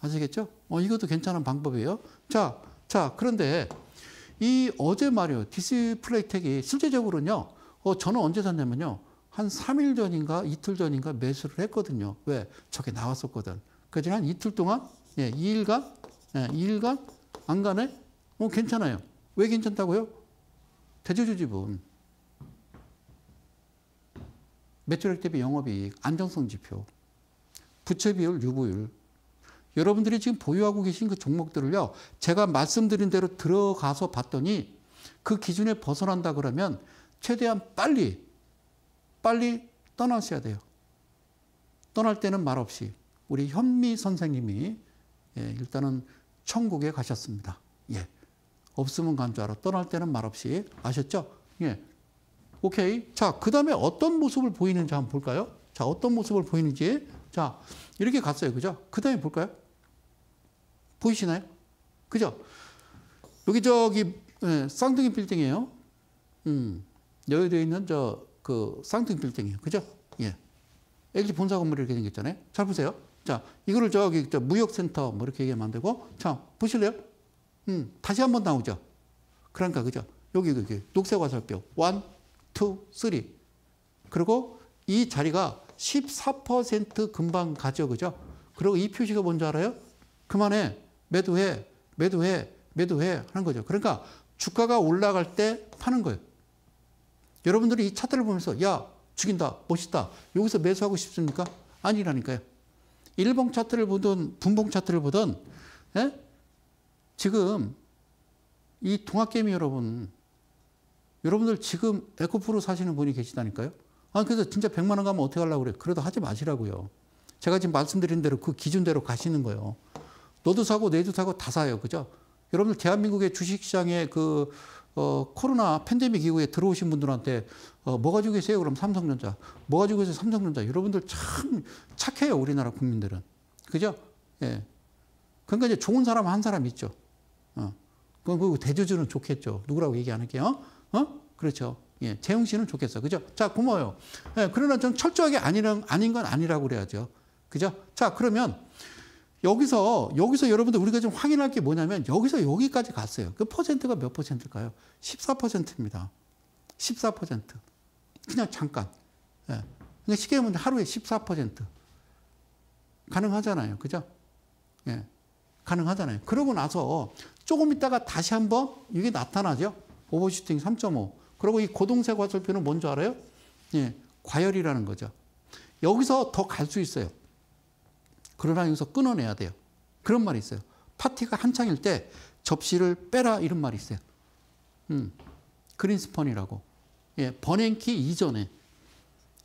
S1: 아시겠죠? 어, 이것도 괜찮은 방법이에요. 자, 자, 그런데 이 어제 말이요. 디스플레이 택이 실제적으로는요. 어, 저는 언제 샀냐면요. 한 3일 전인가 이틀 전인가 매수를 했거든요. 왜? 저게 나왔었거든. 그래서 한 이틀 동안, 예, 2일간, 예, 2일간 안 가네? 어, 괜찮아요. 왜 괜찮다고요? 대주주 지분. 매출액 대비 영업이익, 안정성 지표, 부채 비율, 유보율. 여러분들이 지금 보유하고 계신 그 종목들을요, 제가 말씀드린 대로 들어가서 봤더니 그 기준에 벗어난다 그러면 최대한 빨리, 빨리 떠나셔야 돼요. 떠날 때는 말없이 우리 현미 선생님이 예, 일단은 천국에 가셨습니다. 예. 없으면 간주하아 떠날 때는 말없이. 아셨죠? 예. 오케이. 자, 그 다음에 어떤 모습을 보이는지 한번 볼까요? 자, 어떤 모습을 보이는지. 자, 이렇게 갔어요. 그죠? 그 다음에 볼까요? 보이시나요? 그죠? 여기 저기, 예, 쌍둥이 빌딩이에요. 음, 여의도에 있는 저, 그, 쌍둥이 빌딩이에요. 그죠? 예. LG 본사 건물이 이렇게 생겼잖아요. 잘 보세요. 자, 이거를 저기, 저, 무역센터, 뭐 이렇게 얘기하면 안 되고. 자, 보실래요? 음, 다시 한 번 나오죠. 그러니까 그죠? 여기 여기 녹색 화살표 1, 2, 3. 그리고 이 자리가 14% 금방 가죠. 그죠? 그리고 이 표시가 뭔지 알아요? 그만해. 매도해. 매도해. 매도해 하는 거죠. 그러니까 주가가 올라갈 때 파는 거예요. 여러분들이 이 차트를 보면서 야 죽인다 멋있다 여기서 매수하고 싶습니까? 아니라니까요. 1봉 차트를 보든 분봉 차트를 보든 예? 지금 이 동학개미 여러분, 여러분들 지금 에코프로 사시는 분이 계시다니까요. 아, 그래서 진짜 100만 원 가면 어떻게 하려고 그래. 그래도 하지 마시라고요. 제가 지금 말씀드린 대로 그 기준대로 가시는 거예요. 너도 사고 내도 사고 다 사요. 그죠? 여러분들 대한민국의 주식시장에 그 어, 코로나 팬데믹 이후에 들어오신 분들한테 어, 뭐 가지고 계세요? 그럼 삼성전자. 뭐 가지고 계세요? 삼성전자. 여러분들 참 착해요. 우리나라 국민들은. 그죠? 예. 그러니까 이제 좋은 사람 한 사람 있죠. 어. 그 대주주는 좋겠죠. 누구라고 얘기 안 할게요. 어? 어? 그렇죠. 예, 재웅 씨는 좋겠어. 그죠? 자, 고마워요. 예, 그러나 좀 철저하게 아니란, 아닌 건 아니라고 그래야죠. 그죠? 자, 그러면 여기서, 여기서 여러분들 우리가 좀 확인할 게 뭐냐면 여기서 여기까지 갔어요. 그 퍼센트가 몇 퍼센트일까요? 14%입니다. 14%. 그냥 잠깐. 예. 그냥 쉽게 하면 하루에 14%. 가능하잖아요. 그죠? 예. 가능하잖아요. 그러고 나서 조금 있다가 다시 한번 이게 나타나죠. 오버슈팅 3.5. 그리고 이 고동색 화살표는 뭔줄 알아요? 예, 과열이라는 거죠. 여기서 더 갈 수 있어요. 그러나 여기서 끊어내야 돼요. 그런 말이 있어요. 파티가 한창일 때 접시를 빼라 이런 말이 있어요. 음, 그린스펀이라고. 예, 버냉키 이전에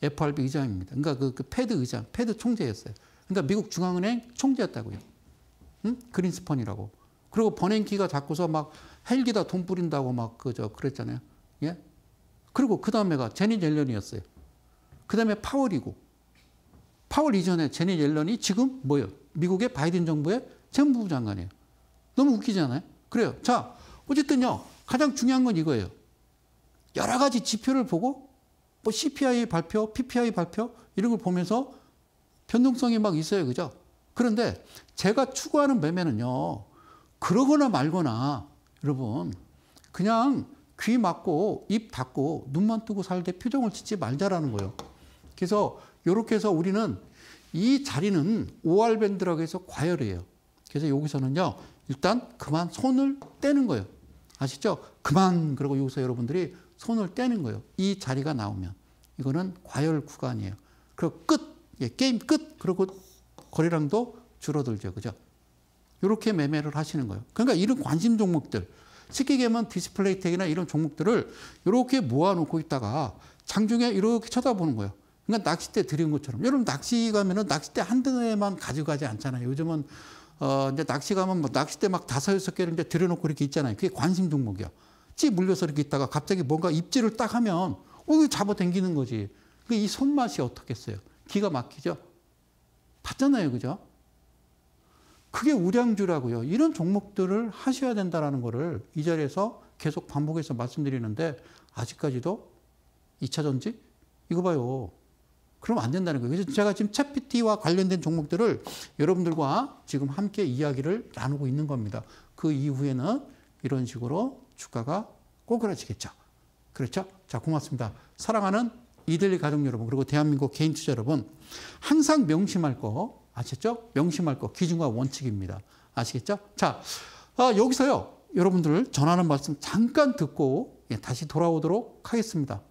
S1: FRB 의장입니다. 그러니까 그, 그 패드 의장, 패드 총재였어요. 그러니까 미국 중앙은행 총재였다고요. 음? 그린스펀이라고. 그리고 버냉키가 자꾸서 막 헬기다 돈 뿌린다고 막 그저 그랬잖아요. 예? 그리고 그 다음에가 제니 옐런이었어요. 그 다음에 파월이고 파월 이전에 제니 옐런이 지금 뭐예요? 미국의 바이든 정부의 재무부 장관이에요. 너무 웃기잖아요. 그래요. 자, 어쨌든요. 가장 중요한 건 이거예요. 여러 가지 지표를 보고 뭐 CPI 발표, PPI 발표 이런 걸 보면서 변동성이 막 있어요. 그죠? 그런데 제가 추구하는 매매는요. 그러거나 말거나 여러분 그냥 귀 막고 입 닫고 눈만 뜨고 살 때 표정을 짓지 말자라는 거예요. 그래서 이렇게 해서 우리는 이 자리는 오알밴드라고 해서 과열이에요. 그래서 여기서는요. 일단 그만 손을 떼는 거예요. 아시죠? 그만 그리고 여기서 여러분들이 손을 떼는 거예요. 이 자리가 나오면 이거는 과열 구간이에요. 그리고 끝. 예, 게임 끝. 그리고 거리랑도 줄어들죠. 그죠? 이렇게 매매를 하시는 거예요. 그러니까 이런 관심 종목들, 쉽게 얘기하면 디스플레이 텍이나 이런 종목들을 이렇게 모아놓고 있다가 장중에 이렇게 쳐다보는 거예요. 그러니까 낚싯대 드린 것처럼. 여러분 낚시 가면은 낚싯대 한 대만 가져가지 않잖아요. 요즘은 어 이제 낚시 가면 뭐 낚싯대 막 다섯 여섯 개를 이제 들여놓고 이렇게 있잖아요. 그게 관심 종목이야. 찌 물려서 이렇게 있다가 갑자기 뭔가 입질을 딱 하면 어 잡아 당기는 거지. 그이 그러니까 손맛이 어떻겠어요? 기가 막히죠. 봤잖아요, 그죠? 그게 우량주라고요. 이런 종목들을 하셔야 된다라는 거를 이 자리에서 계속 반복해서 말씀드리는데 아직까지도 2차 전지 이거 봐요. 그럼 안 된다는 거예요. 그래서 제가 지금 챗피티와 관련된 종목들을 여러분들과 지금 함께 이야기를 나누고 있는 겁니다. 그 이후에는 이런 식으로 주가가 꼬그라지겠죠. 그렇죠? 자, 고맙습니다. 사랑하는 이들리 가족 여러분, 그리고 대한민국 개인 투자 여러분, 항상 명심할 거, 아셨죠 명심할 것, 기준과 원칙입니다. 아시겠죠? 자, 아, 여기서요. 여러분들 전하는 말씀 잠깐 듣고 예, 다시 돌아오도록 하겠습니다.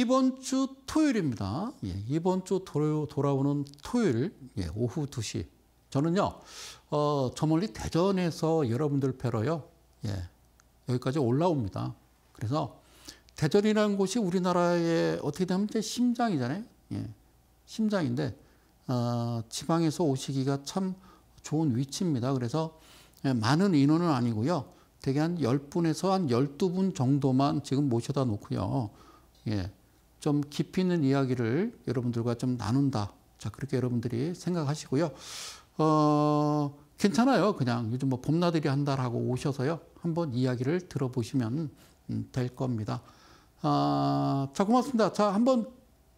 S1: 이번 주 토요일입니다. 예, 이번 주 도로, 돌아오는 토요일 예, 오후 2시. 저는요, 어, 저 멀리 대전에서 여러분들 뵈러요, 예, 여기까지 올라옵니다. 그래서 대전이라는 곳이 우리나라의 어떻게 되면 제 심장이잖아요. 예, 심장인데, 어, 지방에서 오시기가 참 좋은 위치입니다. 그래서 예, 많은 인원은 아니고요. 대개 한 10분에서 한 12분 정도만 지금 모셔다 놓고요. 예, 좀 깊이 있는 이야기를 여러분들과 좀 나눈다. 자, 그렇게 여러분들이 생각하시고요. 어, 괜찮아요. 그냥 요즘 뭐 봄나들이 한다라고 오셔서요. 한번 이야기를 들어보시면 음, 될 겁니다. 아, 자, 고맙습니다. 자, 한번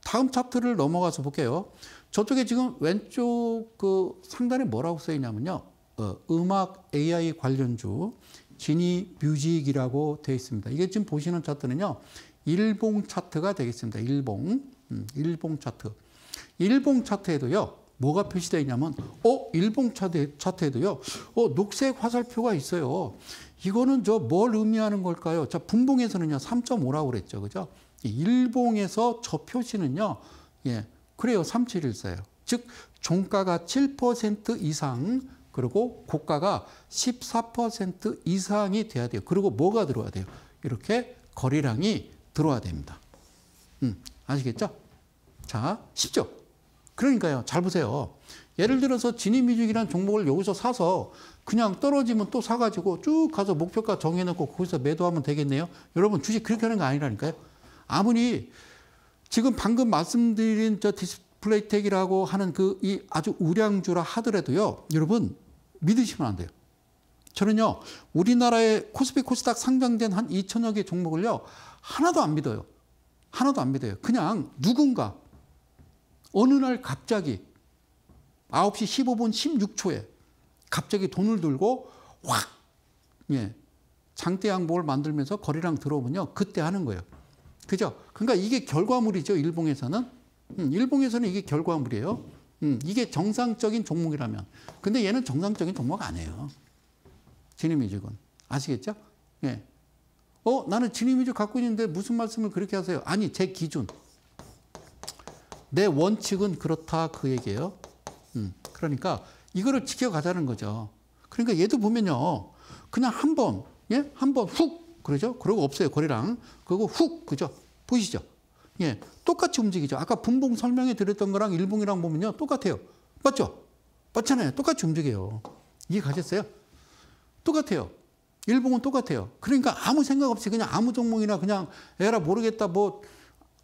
S1: 다음 차트를 넘어가서 볼게요. 저쪽에 지금 왼쪽 그 상단에 뭐라고 써 있냐면요. 어, 음악 AI 관련주 지니 뮤직이라고 되어 있습니다. 이게 지금 보시는 차트는요. 일봉 차트가 되겠습니다. 일봉. 음, 일봉 차트. 일봉 차트에도요. 뭐가 표시되어 있냐면 어 일봉 차트, 차트에도요. 어 녹색 화살표가 있어요. 이거는 저 뭘 의미하는 걸까요? 자, 분봉에서는요. 3.5라고 그랬죠. 그죠? 일봉에서 저 표시는요. 예. 그래요. 3714예요. 즉 종가가 7% 이상 그리고 고가가 14% 이상이 돼야 돼요. 그리고 뭐가 들어야 와 돼요? 이렇게 거리량이 들어와야 됩니다. 음, 아시겠죠? 자, 쉽죠? 그러니까요. 잘 보세요. 예를 들어서 진입이직이라는 종목을 여기서 사서 그냥 떨어지면 또 사가지고 쭉 가서 목표가 정해놓고 거기서 매도하면 되겠네요. 여러분 주식 그렇게 하는 거 아니라니까요. 아무리 지금 방금 말씀드린 저 디스플레이 택이라고 하는 그 이 아주 우량주라 하더라도요. 여러분 믿으시면 안 돼요. 저는요. 우리나라의 코스피 코스닥 상장된 한 2천여 개 종목을요. 하나도 안 믿어요. 하나도 안 믿어요. 그냥 누군가 어느 날 갑자기 9시 15분 16초에 갑자기 돈을 들고 확 예, 장대양복을 만들면서 거리랑 들어오면요. 그때 하는 거예요. 그죠? 그러니까 이게 결과물이죠. 일봉에서는. 음, 일봉에서는 이게 결과물이에요. 음, 이게 정상적인 종목이라면. 근데 얘는 정상적인 종목 아니에요. 진입이직은. 아시겠죠? 예. 어, 나는 진리민주 갖고 있는데 무슨 말씀을 그렇게 하세요? 아니, 제 기준. 내 원칙은 그렇다. 그 얘기예요. 음, 그러니까 이거를 지켜가자는 거죠. 그러니까 얘도 보면요. 그냥 한 번, 예? 한번 훅! 그러죠? 그러고 없어요. 거리랑. 그리고 훅! 그죠? 보시죠 예. 똑같이 움직이죠. 아까 분봉 설명해 드렸던 거랑 일봉이랑 보면요. 똑같아요. 맞죠? 맞잖아요. 똑같이 움직여요. 이해 가셨어요? 똑같아요. 일봉은 똑같아요. 그러니까 아무 생각 없이 그냥 아무 종목이나 그냥 에라 모르겠다 뭐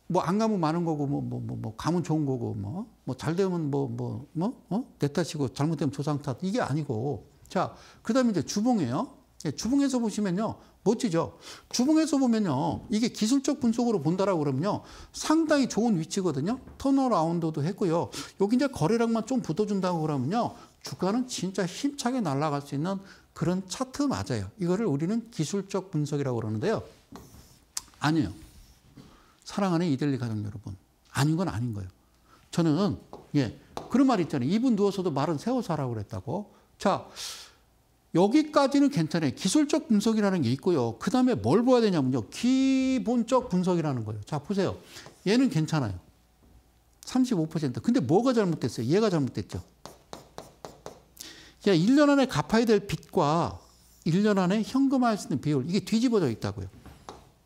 S1: 뭐 안 가면 많은 거고 뭐 뭐뭐뭐 뭐, 뭐, 뭐 가면 좋은 거고 뭐 뭐 잘 되면 뭐 뭐 뭐어내 탓이고 잘못되면 조상 탓 이게 아니고 자 그다음에 이제 주봉이에요. 예, 주봉에서 보시면요. 멋지죠? 주봉에서 보면요. 이게 기술적 분석으로 본다라고 그러면요. 상당히 좋은 위치거든요. 터널 라운드도 했고요. 여기 이제 거래량만 좀 붙어준다고 그러면요. 주가는 진짜 힘차게 날아갈 수 있는 그런 차트 맞아요. 이거를 우리는 기술적 분석이라고 그러는데요. 아니에요. 사랑하는 이델리 가족 여러분. 아닌 건 아닌 거예요. 저는, 예, 그런 말 있잖아요. 이분 누워서도 말은 세워서 하라고 그랬다고. 자, 여기까지는 괜찮아요. 기술적 분석이라는 게 있고요. 그 다음에 뭘 봐야 되냐면요. 기본적 분석이라는 거예요. 자, 보세요. 얘는 괜찮아요. 35%. 근데 뭐가 잘못됐어요? 얘가 잘못됐죠. 그냥 1년 안에 갚아야 될 빚과 1년 안에 현금화할 수 있는 비율, 이게 뒤집어져 있다고요.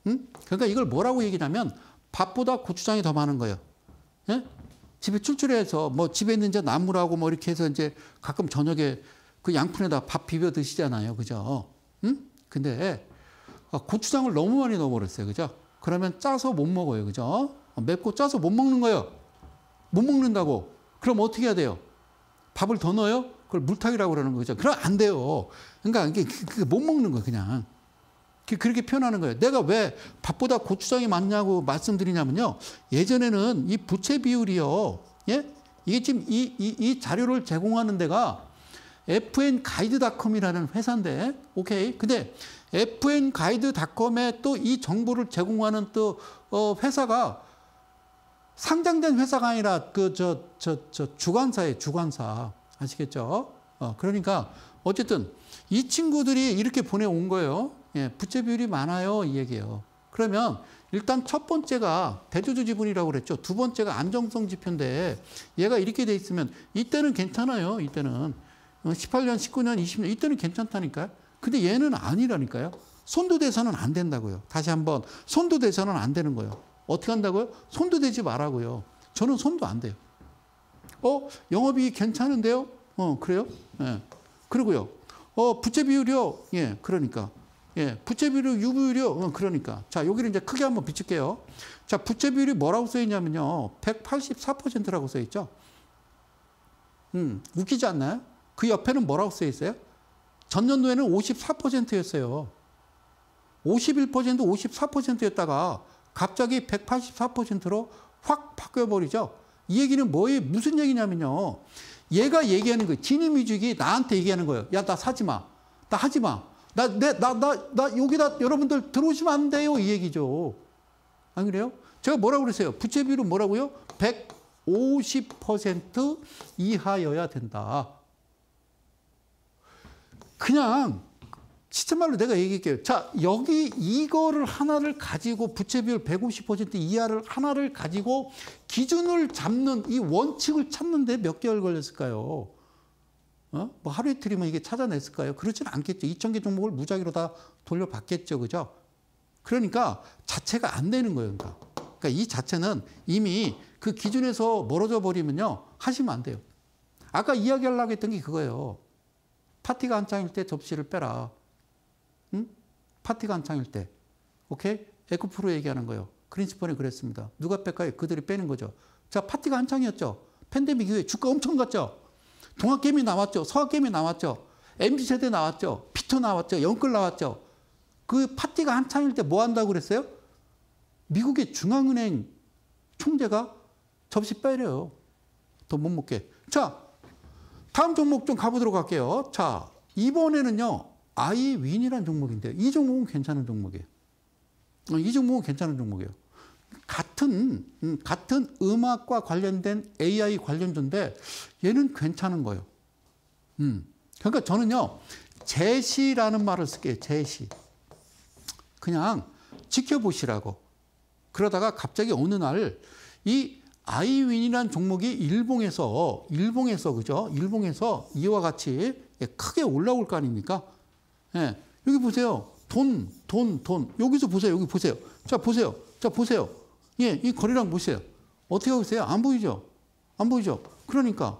S1: 응? 그러니까 이걸 뭐라고 얘기냐면 밥보다 고추장이 더 많은 거예요. 예? 집에 출출해서 뭐 집에 있는 이제 나물하고 뭐 이렇게 해서 이제 가끔 저녁에 그 양푼에다 밥 비벼 드시잖아요. 그죠? 응? 근데 아, 고추장을 너무 많이 넣어버렸어요. 그죠? 그러면 짜서 못 먹어요. 그죠? 어, 맵고 짜서 못 먹는 거예요. 못 먹는다고. 그럼 어떻게 해야 돼요? 밥을 더 넣어요? 그걸 물타기라고 그러는 거죠. 그럼 안 돼요. 그러니까 이게, 그게 그 못 먹는 거 그냥. 그, 그렇게 표현하는 거예요. 내가 왜 밥보다 고추장이 많냐고 말씀드리냐면요. 예전에는 이 부채 비율이요. 예? 이게 지금 이, 이, 이 자료를 제공하는 데가 FN 가이드닷컴이라는 회사인데, 오케이. 근데 FN 가이드닷컴에 또 이 정보를 제공하는 또, 어, 회사가 상장된 회사가 아니라 그, 저, 저, 저, 주관사예요, 주관사. 아시겠죠? 어, 그러니까 어쨌든 이 친구들이 이렇게 보내온 거예요. 예, 부채 비율이 많아요. 이 얘기예요. 그러면 일단 첫 번째가 대주주 지분이라고 그랬죠. 두 번째가 안정성 지표인데 얘가 이렇게 돼 있으면 이때는 괜찮아요. 이때는 18년, 19년, 20년 이때는 괜찮다니까요. 근데 얘는 아니라니까요. 손도대서는 안 된다고요. 다시 한번 손도대서는 안 되는 거예요. 어떻게 한다고요? 손도대지 말라고요. 저는 손도 안 돼요. 어, 영업이 괜찮은데요? 어, 그래요? 예. 그리고요 어, 부채 비율이요? 예, 그러니까. 예, 부채 비율, 유부 율이요? 어, 그러니까. 자, 여기를 이제 크게 한번 비칠게요. 자, 부채 비율이 뭐라고 써 있냐면요. 184%라고 써 있죠. 음, 웃기지 않나요? 그 옆에는 뭐라고 써 있어요? 전년도에는 54%였어요. 51%, 54%였다가 갑자기 184%로 확 바뀌어버리죠. 이 얘기는 뭐에 무슨 얘기냐면요. 얘가 얘기하는 거예요. 그 진이뮤직이 나한테 얘기하는 거예요. 야, 나 사지 마. 나 하지 마. 나, 내, 나, 나, 나, 여기다 여러분들 들어오시면 안 돼요. 이 얘기죠. 안 그래요? 제가 뭐라고 그랬어요? 부채비율은 뭐라고요? 150% 이하여야 된다. 그냥 진짜 말로 내가 얘기할게요. 자, 여기 이거를 하나를 가지고 부채 비율 150% 이하를 하나를 가지고 기준을 잡는 이 원칙을 찾는데 몇 개월 걸렸을까요? 어? 뭐 하루 이틀이면 이게 찾아냈을까요? 그렇진 않겠죠. 2,000개 종목을 무작위로 다 돌려봤겠죠. 그죠? 그러니까 자체가 안 되는 거예요. 그러니까. 그러니까 이 자체는 이미 그 기준에서 멀어져 버리면요. 하시면 안 돼요. 아까 이야기하려고 했던 게 그거예요. 파티가 한창일 때 접시를 빼라. 파티가 한창일 때. 오케이? 에코프로 얘기하는 거예요. 그린스폰이 그랬습니다. 누가 뺄까요? 그들이 빼는 거죠. 자, 파티가 한창이었죠. 팬데믹 이후에 주가 엄청 갔죠. 동학개미 나왔죠. 서학개미 나왔죠. MZ세대 나왔죠. 피터 나왔죠. 영끌 나왔죠. 그 파티가 한창일 때 뭐 한다고 그랬어요? 미국의 중앙은행 총재가 접시 빼려요. 더못 먹게. 자, 다음 종목 좀 가보도록 할게요. 자, 이번에는요. 아이 윈이란 종목인데 이 종목은 괜찮은 종목이에요. 어, 이 종목은 괜찮은 종목이에요. 같은 음, 같은 음악과 관련된 AI 관련주인데 얘는 괜찮은 거예요. 음. 그러니까 저는요 제시라는 말을 쓸게요. 제시. 그냥 지켜보시라고. 그러다가 갑자기 어느 날이 아이윈이란 종목이 일봉에서 일봉에서 그죠? 일봉에서 이와 같이 크게 올라올 거 아닙니까? 예. 여기 보세요. 돈, 돈, 돈. 여기서 보세요. 여기 보세요. 자, 보세요. 자, 보세요. 예, 이 거리랑 보세요. 어떻게 하고 있어요? 안 보이죠? 안 보이죠? 그러니까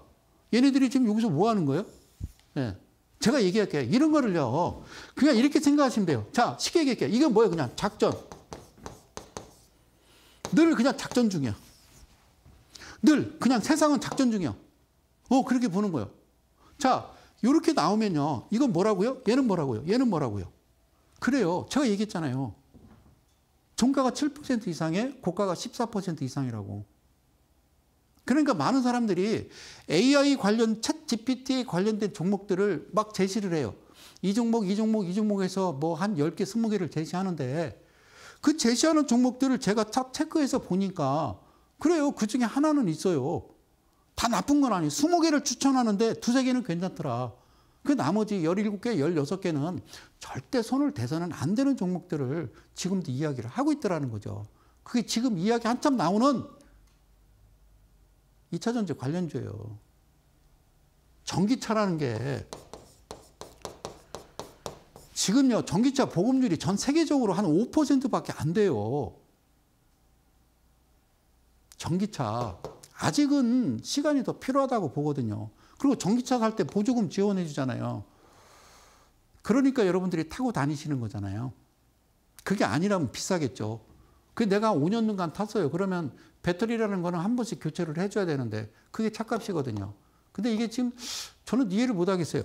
S1: 얘네들이 지금 여기서 뭐 하는 거예요? 예. 제가 얘기할게요. 이런 거를요. 그냥 이렇게 생각하시면 돼요. 자, 쉽게 얘기할게요. 이건 뭐예요? 그냥 작전. 늘 그냥 작전 중이야. 늘 그냥 세상은 작전 중이야. 어, 그렇게 보는 거예요. 자, 이렇게 나오면요. 이건 뭐라고요? 얘는 뭐라고요? 얘는 뭐라고요? 그래요. 제가 얘기했잖아요. 종가가 7% 이상에 고가가 14% 이상이라고. 그러니까 많은 사람들이 AI 관련 챗 g p t 관련된 종목들을 막 제시를 해요. 이 종목, 이 종목, 이 종목에서 뭐 한 10개, 20개를 제시하는데 그 제시하는 종목들을 제가 딱 체크해서 보니까 그래요. 그 중에 하나는 있어요. 다 나쁜 건 아니에요. 20개를 추천하는데 두 세 개는 괜찮더라. 그 나머지 17개, 16개는 절대 손을 대서는 안 되는 종목들을 지금도 이야기를 하고 있더라는 거죠. 그게 지금 이야기 한참 나오는 2차 전지 관련주예요. 전기차라는 게 지금요, 전기차 보급률이 전 세계적으로 한5% 밖에 안 돼요. 전기차. 아직은 시간이 더 필요하다고 보거든요. 그리고 전기차 살 때 보조금 지원해 주잖아요. 그러니까 여러분들이 타고 다니시는 거잖아요. 그게 아니라면 비싸겠죠. 그 내가 5년간 탔어요. 그러면 배터리라는 거는 한 번씩 교체를 해줘야 되는데 그게 차값이거든요. 근데 이게 지금 저는 이해를 못 하겠어요.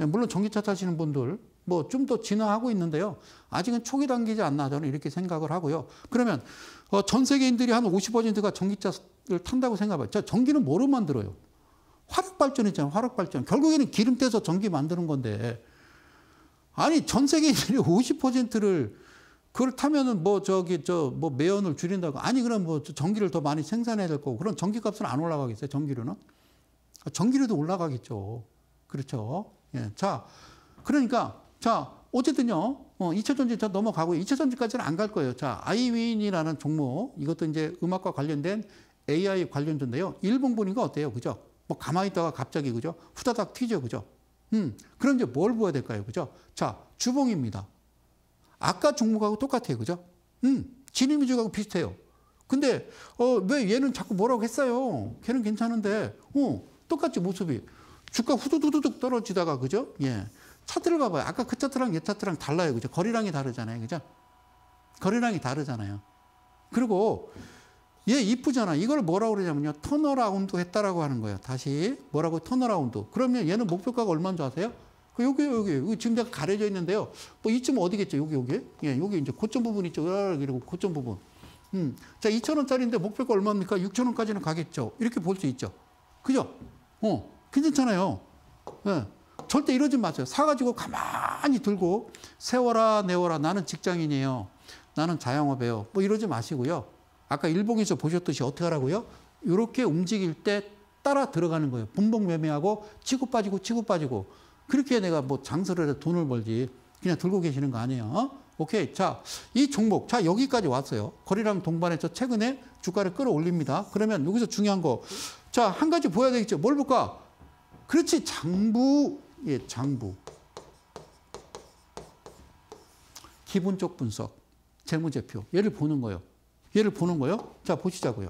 S1: 네, 물론 전기차 타시는 분들 뭐 좀 더 진화하고 있는데요. 아직은 초기 단계지 않나 저는 이렇게 생각을 하고요. 그러면 어, 전 세계인들이 한 50%가 전기차 탄다고 생각해봐요. 전기는 뭐로 만들어요? 화력발전 있잖아요. 화력발전. 결국에는 기름 떼서 전기 만드는 건데. 아니, 전 세계인들이 50%를 그걸 타면은 뭐 저기 저 뭐 매연을 줄인다고. 아니, 그럼 뭐 전기를 더 많이 생산해야 될 거고. 그럼 전기 값은 안 올라가겠어요. 전기료는. 아, 전기료도 올라가겠죠. 그렇죠. 예. 자, 그러니까 자, 어쨌든요. 어, 2차 전지 저 넘어가고 2차 전지까지는 안 갈 거예요. 자, 아이윈이라는 종목 이것도 이제 음악과 관련된 AI 관련주인데요. 일본 보니까 어때요? 그죠? 뭐 가만히 있다가 갑자기 그죠? 후다닥 튀죠. 그죠? 음. 그럼 이제 뭘 보아야 될까요? 그죠? 자, 주봉입니다. 아까 종목하고 똑같아요. 그죠? 음. 진입주하고 비슷해요. 근데 어, 왜 얘는 자꾸 뭐라고 했어요? 걔는 괜찮은데. 어, 똑같이 모습이. 주가 후두두둑 두 떨어지다가 그죠? 예. 차트를 봐봐요. 아까 그 차트랑 얘 차트랑 달라요. 그죠? 거리랑이 다르잖아요. 그죠? 거리랑이 다르잖아요. 그리고 예, 이쁘잖아. 이걸 뭐라고 그러냐면요. 턴어라운드 했다라고 하는 거예요. 다시 뭐라고 턴어라운드. 그러면 얘는 목표가가 얼마인 줄 아세요? 그 여기 여기 여기 그 지금 내가 가려져 있는데요. 뭐 이쯤 어디겠죠? 여기 여기 예 여기 이제 고점 부분 있죠. 아, 그리고 고점 부분. 음. 자, 2천원짜리인데 목표가 얼마입니까? 6천원까지는 가겠죠. 이렇게 볼 수 있죠. 그죠? 어, 괜찮잖아요. 예. 절대 이러지 마세요. 사가지고 가만히 들고 세워라, 내워라. 나는 직장인이에요. 나는 자영업이에요. 뭐 이러지 마시고요. 아까 일봉에서 보셨듯이 어떻게 하라고요? 이렇게 움직일 때 따라 들어가는 거예요. 분봉 매매하고 치고 빠지고 치고 빠지고 그렇게 내가 뭐 장사를 해서 돈을 벌지 그냥 들고 계시는 거 아니에요. 오케이. 자, 이 종목. 자, 여기까지 왔어요. 거리랑 동반해서 최근에 주가를 끌어올립니다. 그러면 여기서 중요한 거. 자, 한 가지 보여야 되겠죠. 뭘 볼까? 그렇지. 장부. 예, 장부. 기본적 분석. 재무제표. 얘를 보는 거예요. 얘를 보는 거예요. 자, 보시자고요.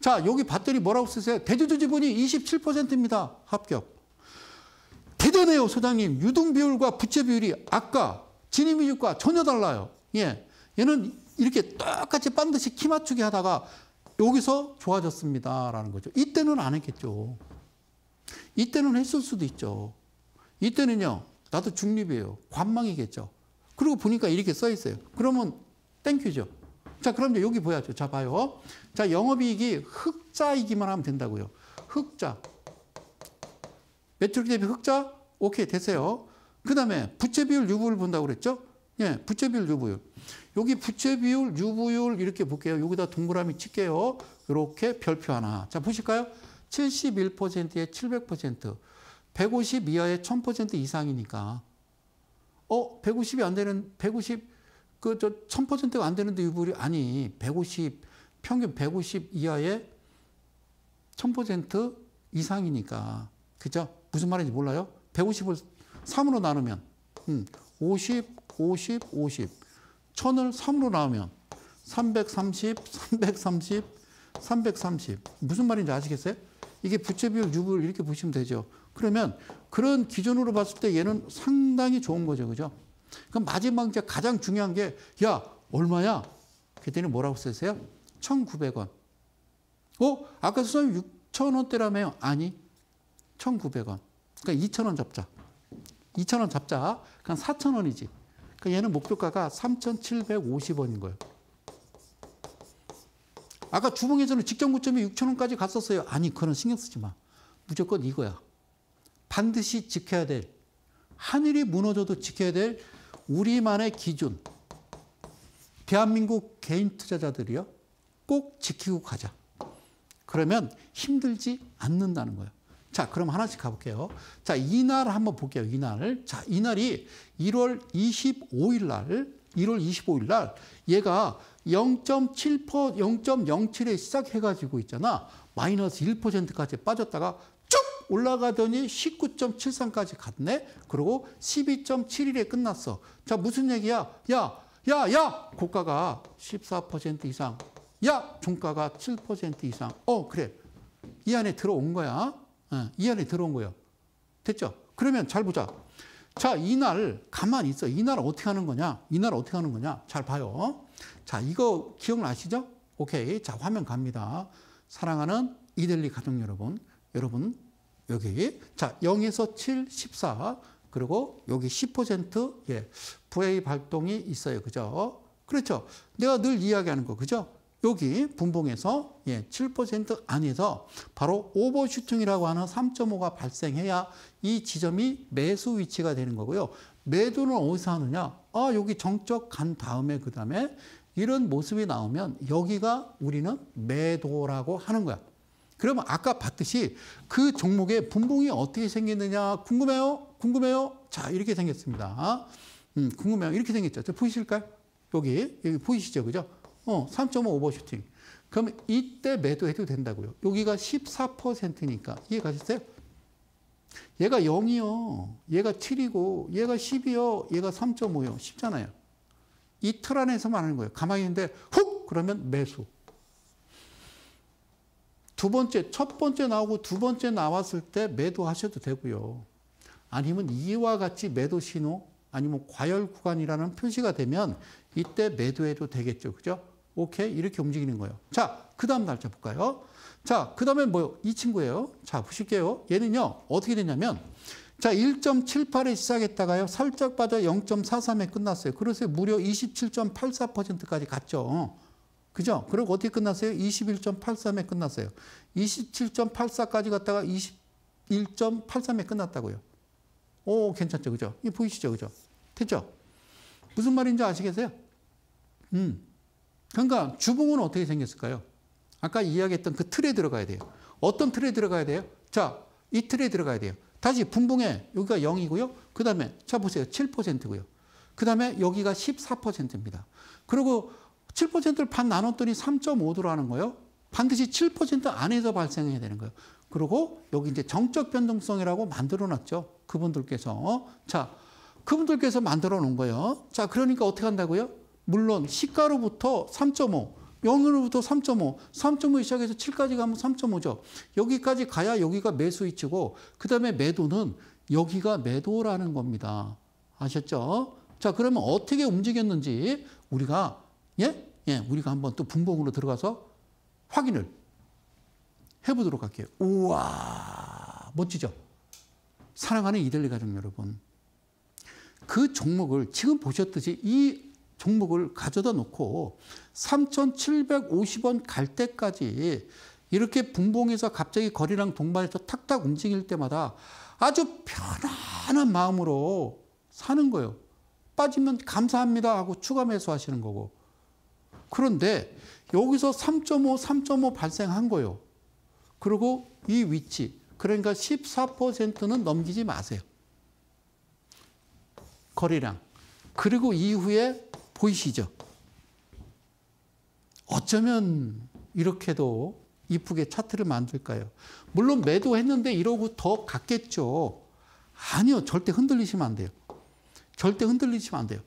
S1: 자, 여기 봤더니 뭐라고 쓰세요? 대주주 지분이 27%입니다. 합격. 대단해요, 소장님. 유동 비율과 부채 비율이 아까 진입 이익과 전혀 달라요. 예. 얘는 이렇게 똑같이 반드시 키 맞추기 하다가 여기서 좋아졌습니다라는 거죠. 이때는 안 했겠죠. 이때는 했을 수도 있죠. 이때는요. 나도 중립이에요. 관망이겠죠. 그리고 보니까 이렇게 써 있어요. 그러면 땡큐죠. 자, 그럼 이제 여기 보여줘. 자, 봐요. 자, 영업이익이 흑자이기만 하면 된다고요. 흑자. 매출 대비 흑자? 오케이, 되세요그 다음에 부채 비율 유보율 본다고 그랬죠? 예, 부채 비율 유보율. 여기 부채 비율 유보율 이렇게 볼게요. 여기다 동그라미 칠게요. 이렇게 별표 하나. 자, 보실까요? 71%에 700%, 150 이하에 1000% 이상이니까. 어, 150이 안 되는, 150, 그저 1000%가 안 되는데 유불이 아니 150 평균 150 이하에 1000% 이상이니까 그죠? 무슨 말인지 몰라요? 150을 3으로 나누면 음, 50, 50, 50 1000을 3으로 나누면 330, 330, 330 무슨 말인지 아시겠어요? 이게 부채 비율 유불 이렇게 보시면 되죠. 그러면 그런 기준으로 봤을 때 얘는 상당히 좋은 거죠. 그죠? 그럼 마지막 이제 가장 중요한 게, 야, 얼마야? 그랬더니 뭐라고 쓰세요? 1,900원. 어? 아까 선생님 6,000원대라며요? 아니, 1,900원. 그러니까 2,000원 잡자. 2,000원 잡자. 그냥 4,000원이지. 그러니까 얘는 목표가가 3,750원인 거예요. 아까 주봉에서는 직전 고점이 6,000원까지 갔었어요. 아니, 그런 신경 쓰지 마. 무조건 이거야. 반드시 지켜야 될, 하늘이 무너져도 지켜야 될 우리만의 기준, 대한민국 개인 투자자들이요. 꼭 지키고 가자. 그러면 힘들지 않는다는 거예요. 자, 그럼 하나씩 가볼게요. 자, 이날 한번 볼게요. 이날. 자, 이날이 1월 25일 날, 1월 25일 날, 얘가 0.7%, 0.07에 시작해가지고 있잖아. 마이너스 1%까지 빠졌다가 올라가더니 19.73까지 갔네. 그리고 12.71에 끝났어. 자, 무슨 얘기야? 야, 야, 야! 고가가 14% 이상. 야! 종가가 7% 이상. 어, 그래. 이 안에 들어온 거야. 어, 이 안에 들어온 거야. 됐죠? 그러면 잘 보자. 자, 이날 가만히 있어. 이 날 어떻게 하는 거냐? 이 날 어떻게 하는 거냐? 잘 봐요. 자, 이거 기억나시죠? 오케이. 자, 화면 갑니다. 사랑하는 이델리 가족 여러분, 여러분 여기. 자, 0에서 7, 14. 그리고 여기 10% 예. 부의 발동이 있어요. 그죠? 그렇죠. 내가 늘 이야기하는 거. 그죠? 여기 분봉에서 예, 7% 안에서 바로 오버슈팅이라고 하는 3.5가 발생해야 이 지점이 매수 위치가 되는 거고요. 매도는 어디서 하느냐? 아, 여기 정적 간 다음에 그다음에 이런 모습이 나오면 여기가 우리는 매도라고 하는 거야. 그러면 아까 봤듯이 그 종목의 분봉이 어떻게 생겼느냐 궁금해요? 궁금해요? 자, 이렇게 생겼습니다. 음, 궁금해요. 이렇게 생겼죠. 보이실까요? 여기, 여기 보이시죠? 그죠? 어, 3.5 오버슈팅. 그럼 이때 매도해도 된다고요. 여기가 14%니까. 이해 가셨어요? 얘가 0이요. 얘가 7이고, 얘가 10이요. 얘가 3.5요. 쉽잖아요. 이 틀 안에서 말하는 거예요. 가만히 있는데 훅! 그러면 매수. 두 번째, 첫 번째 나오고 두 번째 나왔을 때 매도하셔도 되고요. 아니면 이와 같이 매도 신호 아니면 과열 구간이라는 표시가 되면 이때 매도해도 되겠죠. 그죠? 오케이. 이렇게 움직이는 거예요. 자, 그 다음 날짜 볼까요? 자, 그 다음에 뭐요? 이 친구예요. 자, 보실게요. 얘는요, 어떻게 되냐면, 자, 1.78에 시작했다가요, 살짝 빠져 0.43에 끝났어요. 그래서 무려 27.84%까지 갔죠. 그죠? 그리고 어떻게 끝났어요? 21.83에 끝났어요. 27.84까지 갔다가 21.83에 끝났다고요. 오, 괜찮죠? 그죠? 이 보이시죠? 그죠? 됐죠? 무슨 말인지 아시겠어요? 음. 그러니까 주봉은 어떻게 생겼을까요? 아까 이야기했던 그 틀에 들어가야 돼요. 어떤 틀에 들어가야 돼요? 자, 이 틀에 들어가야 돼요. 다시 분봉에 여기가 0이고요. 그 다음에 자 보세요. 7%고요. 그 다음에 여기가 14%입니다. 그리고 7%를 반 나눴더니 3.5도로 하는 거예요. 반드시 7% 안에서 발생해야 되는 거예요. 그리고 여기 이제 정적 변동성이라고 만들어 놨죠. 그분들께서. 어? 자, 그분들께서 만들어 놓은 거예요. 자, 그러니까 어떻게 한다고요? 물론 시가로부터 3.5, 0으로부터 3.5, 3.5 시작해서 7까지 가면 3.5죠. 여기까지 가야 여기가 매수위치고 그다음에 매도는 여기가 매도라는 겁니다. 아셨죠? 자, 그러면 어떻게 움직였는지 우리가 예? 예, 우리가 한번 또 분봉으로 들어가서 확인을 해보도록 할게요. 우와, 멋지죠? 사랑하는 이델리 가족 여러분. 그 종목을 지금 보셨듯이 이 종목을 가져다 놓고 3,750원 갈 때까지 이렇게 분봉에서 갑자기 거리랑 동반해서 탁탁 움직일 때마다 아주 편안한 마음으로 사는 거예요. 빠지면 감사합니다 하고 추가 매수하시는 거고 그런데 여기서 3.5, 3.5 발생한 거예요. 그리고 이 위치, 그러니까 14%는 넘기지 마세요. 거리랑 그리고 이후에 보이시죠? 어쩌면 이렇게도 이쁘게 차트를 만들까요? 물론 매도했는데 이러고 더 갔겠죠. 아니요. 절대 흔들리시면 안 돼요. 절대 흔들리시면 안 돼요.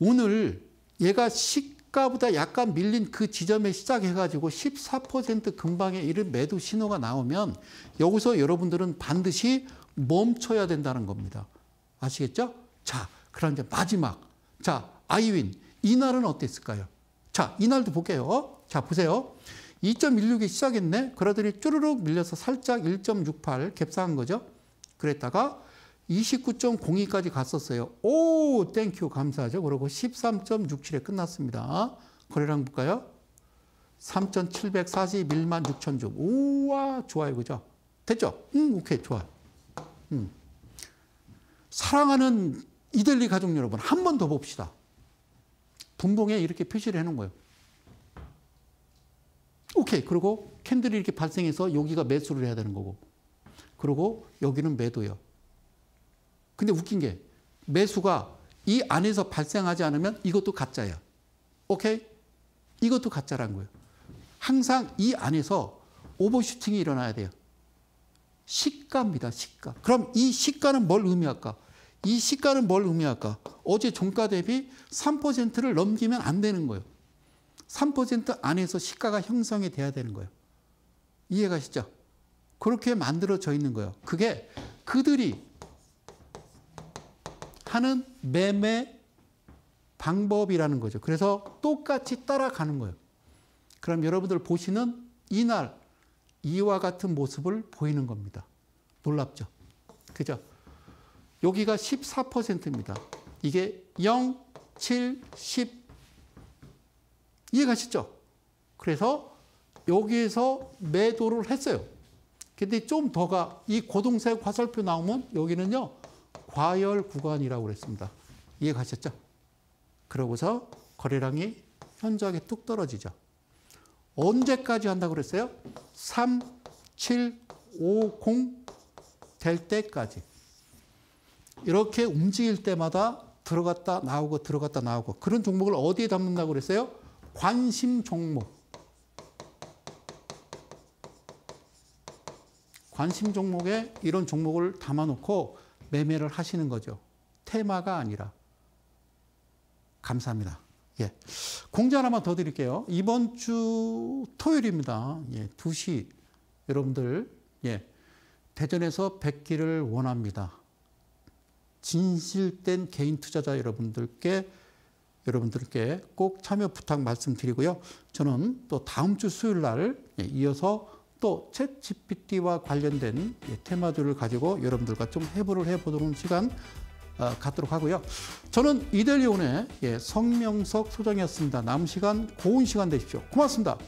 S1: 오늘 얘가 식 고가보다 약간 밀린 그 지점에 시작해가지고 14%금방에 이른 매도 신호가 나오면 여기서 여러분들은 반드시 멈춰야 된다는 겁니다. 아시겠죠? 자, 그럼 이제 마지막. 자, 아이윈. 이날은 어땠을까요? 자, 이날도 볼게요. 자, 보세요. 2.16이 시작했네. 그러더니 쭈르륵 밀려서 살짝 1.68 갭상한 거죠. 그랬다가 29.02까지 갔었어요. 오, 땡큐, 감사하죠. 그러고 13.67에 끝났습니다. 거래량 볼까요? 3,741만 6천 주. 우와, 좋아요, 그죠? 됐죠? 음, 오케이, 좋아. 음. 사랑하는 이델리 가족 여러분, 한 번 더 봅시다. 분봉에 이렇게 표시를 해놓은 거예요. 오케이, 그리고 캔들이 이렇게 발생해서 여기가 매수를 해야 되는 거고. 그리고 여기는 매도요. 근데 웃긴 게 매수가 이 안에서 발생하지 않으면 이것도 가짜야. 오케이? 이것도 가짜란 거예요. 항상 이 안에서 오버슈팅이 일어나야 돼요. 시가입니다. 시가. 그럼 이 시가는 뭘 의미할까? 이 시가는 뭘 의미할까? 어제 종가 대비 3%를 넘기면 안 되는 거예요. 3% 안에서 시가가 형성이 돼야 되는 거예요. 이해가시죠? 그렇게 만들어져 있는 거예요. 그게 그들이 타는 매매 방법이라는 거죠. 그래서 똑같이 따라가는 거예요. 그럼 여러분들 보시는 이날 이와 같은 모습을 보이는 겁니다. 놀랍죠? 그죠? 여기가 14%입니다. 이게 0, 7, 10. 이해가시죠? 그래서 여기에서 매도를 했어요. 근데 좀 더가 이 고동색 화살표 나오면 여기는요. 과열 구간이라고 그랬습니다. 이해 가셨죠? 그러고서 거래량이 현저하게 뚝 떨어지죠. 언제까지 한다고 그랬어요? 3, 7, 5, 0 될 때까지. 이렇게 움직일 때마다 들어갔다 나오고 들어갔다 나오고 그런 종목을 어디에 담는다고 그랬어요? 관심 종목. 관심 종목에 이런 종목을 담아놓고 매매를 하시는 거죠. 테마가 아니라. 감사합니다. 예. 공지 하나만 더 드릴게요. 이번 주 토요일입니다. 예. 2시. 여러분들, 예. 대전에서 뵙기를 원합니다. 진실된 개인 투자자 여러분들께 여러분들께 꼭 참여 부탁 말씀드리고요. 저는 또 다음 주 수요일 날 예, 이어서 또챗 GPT와 관련된 예, 테마들을 가지고 여러분들과 좀 해부를 해보는 시간 어, 갖도록 하고요. 저는 이델리온의 예, 성명석 소장이었습니다. 남 시간 고운 시간 되십시오. 고맙습니다.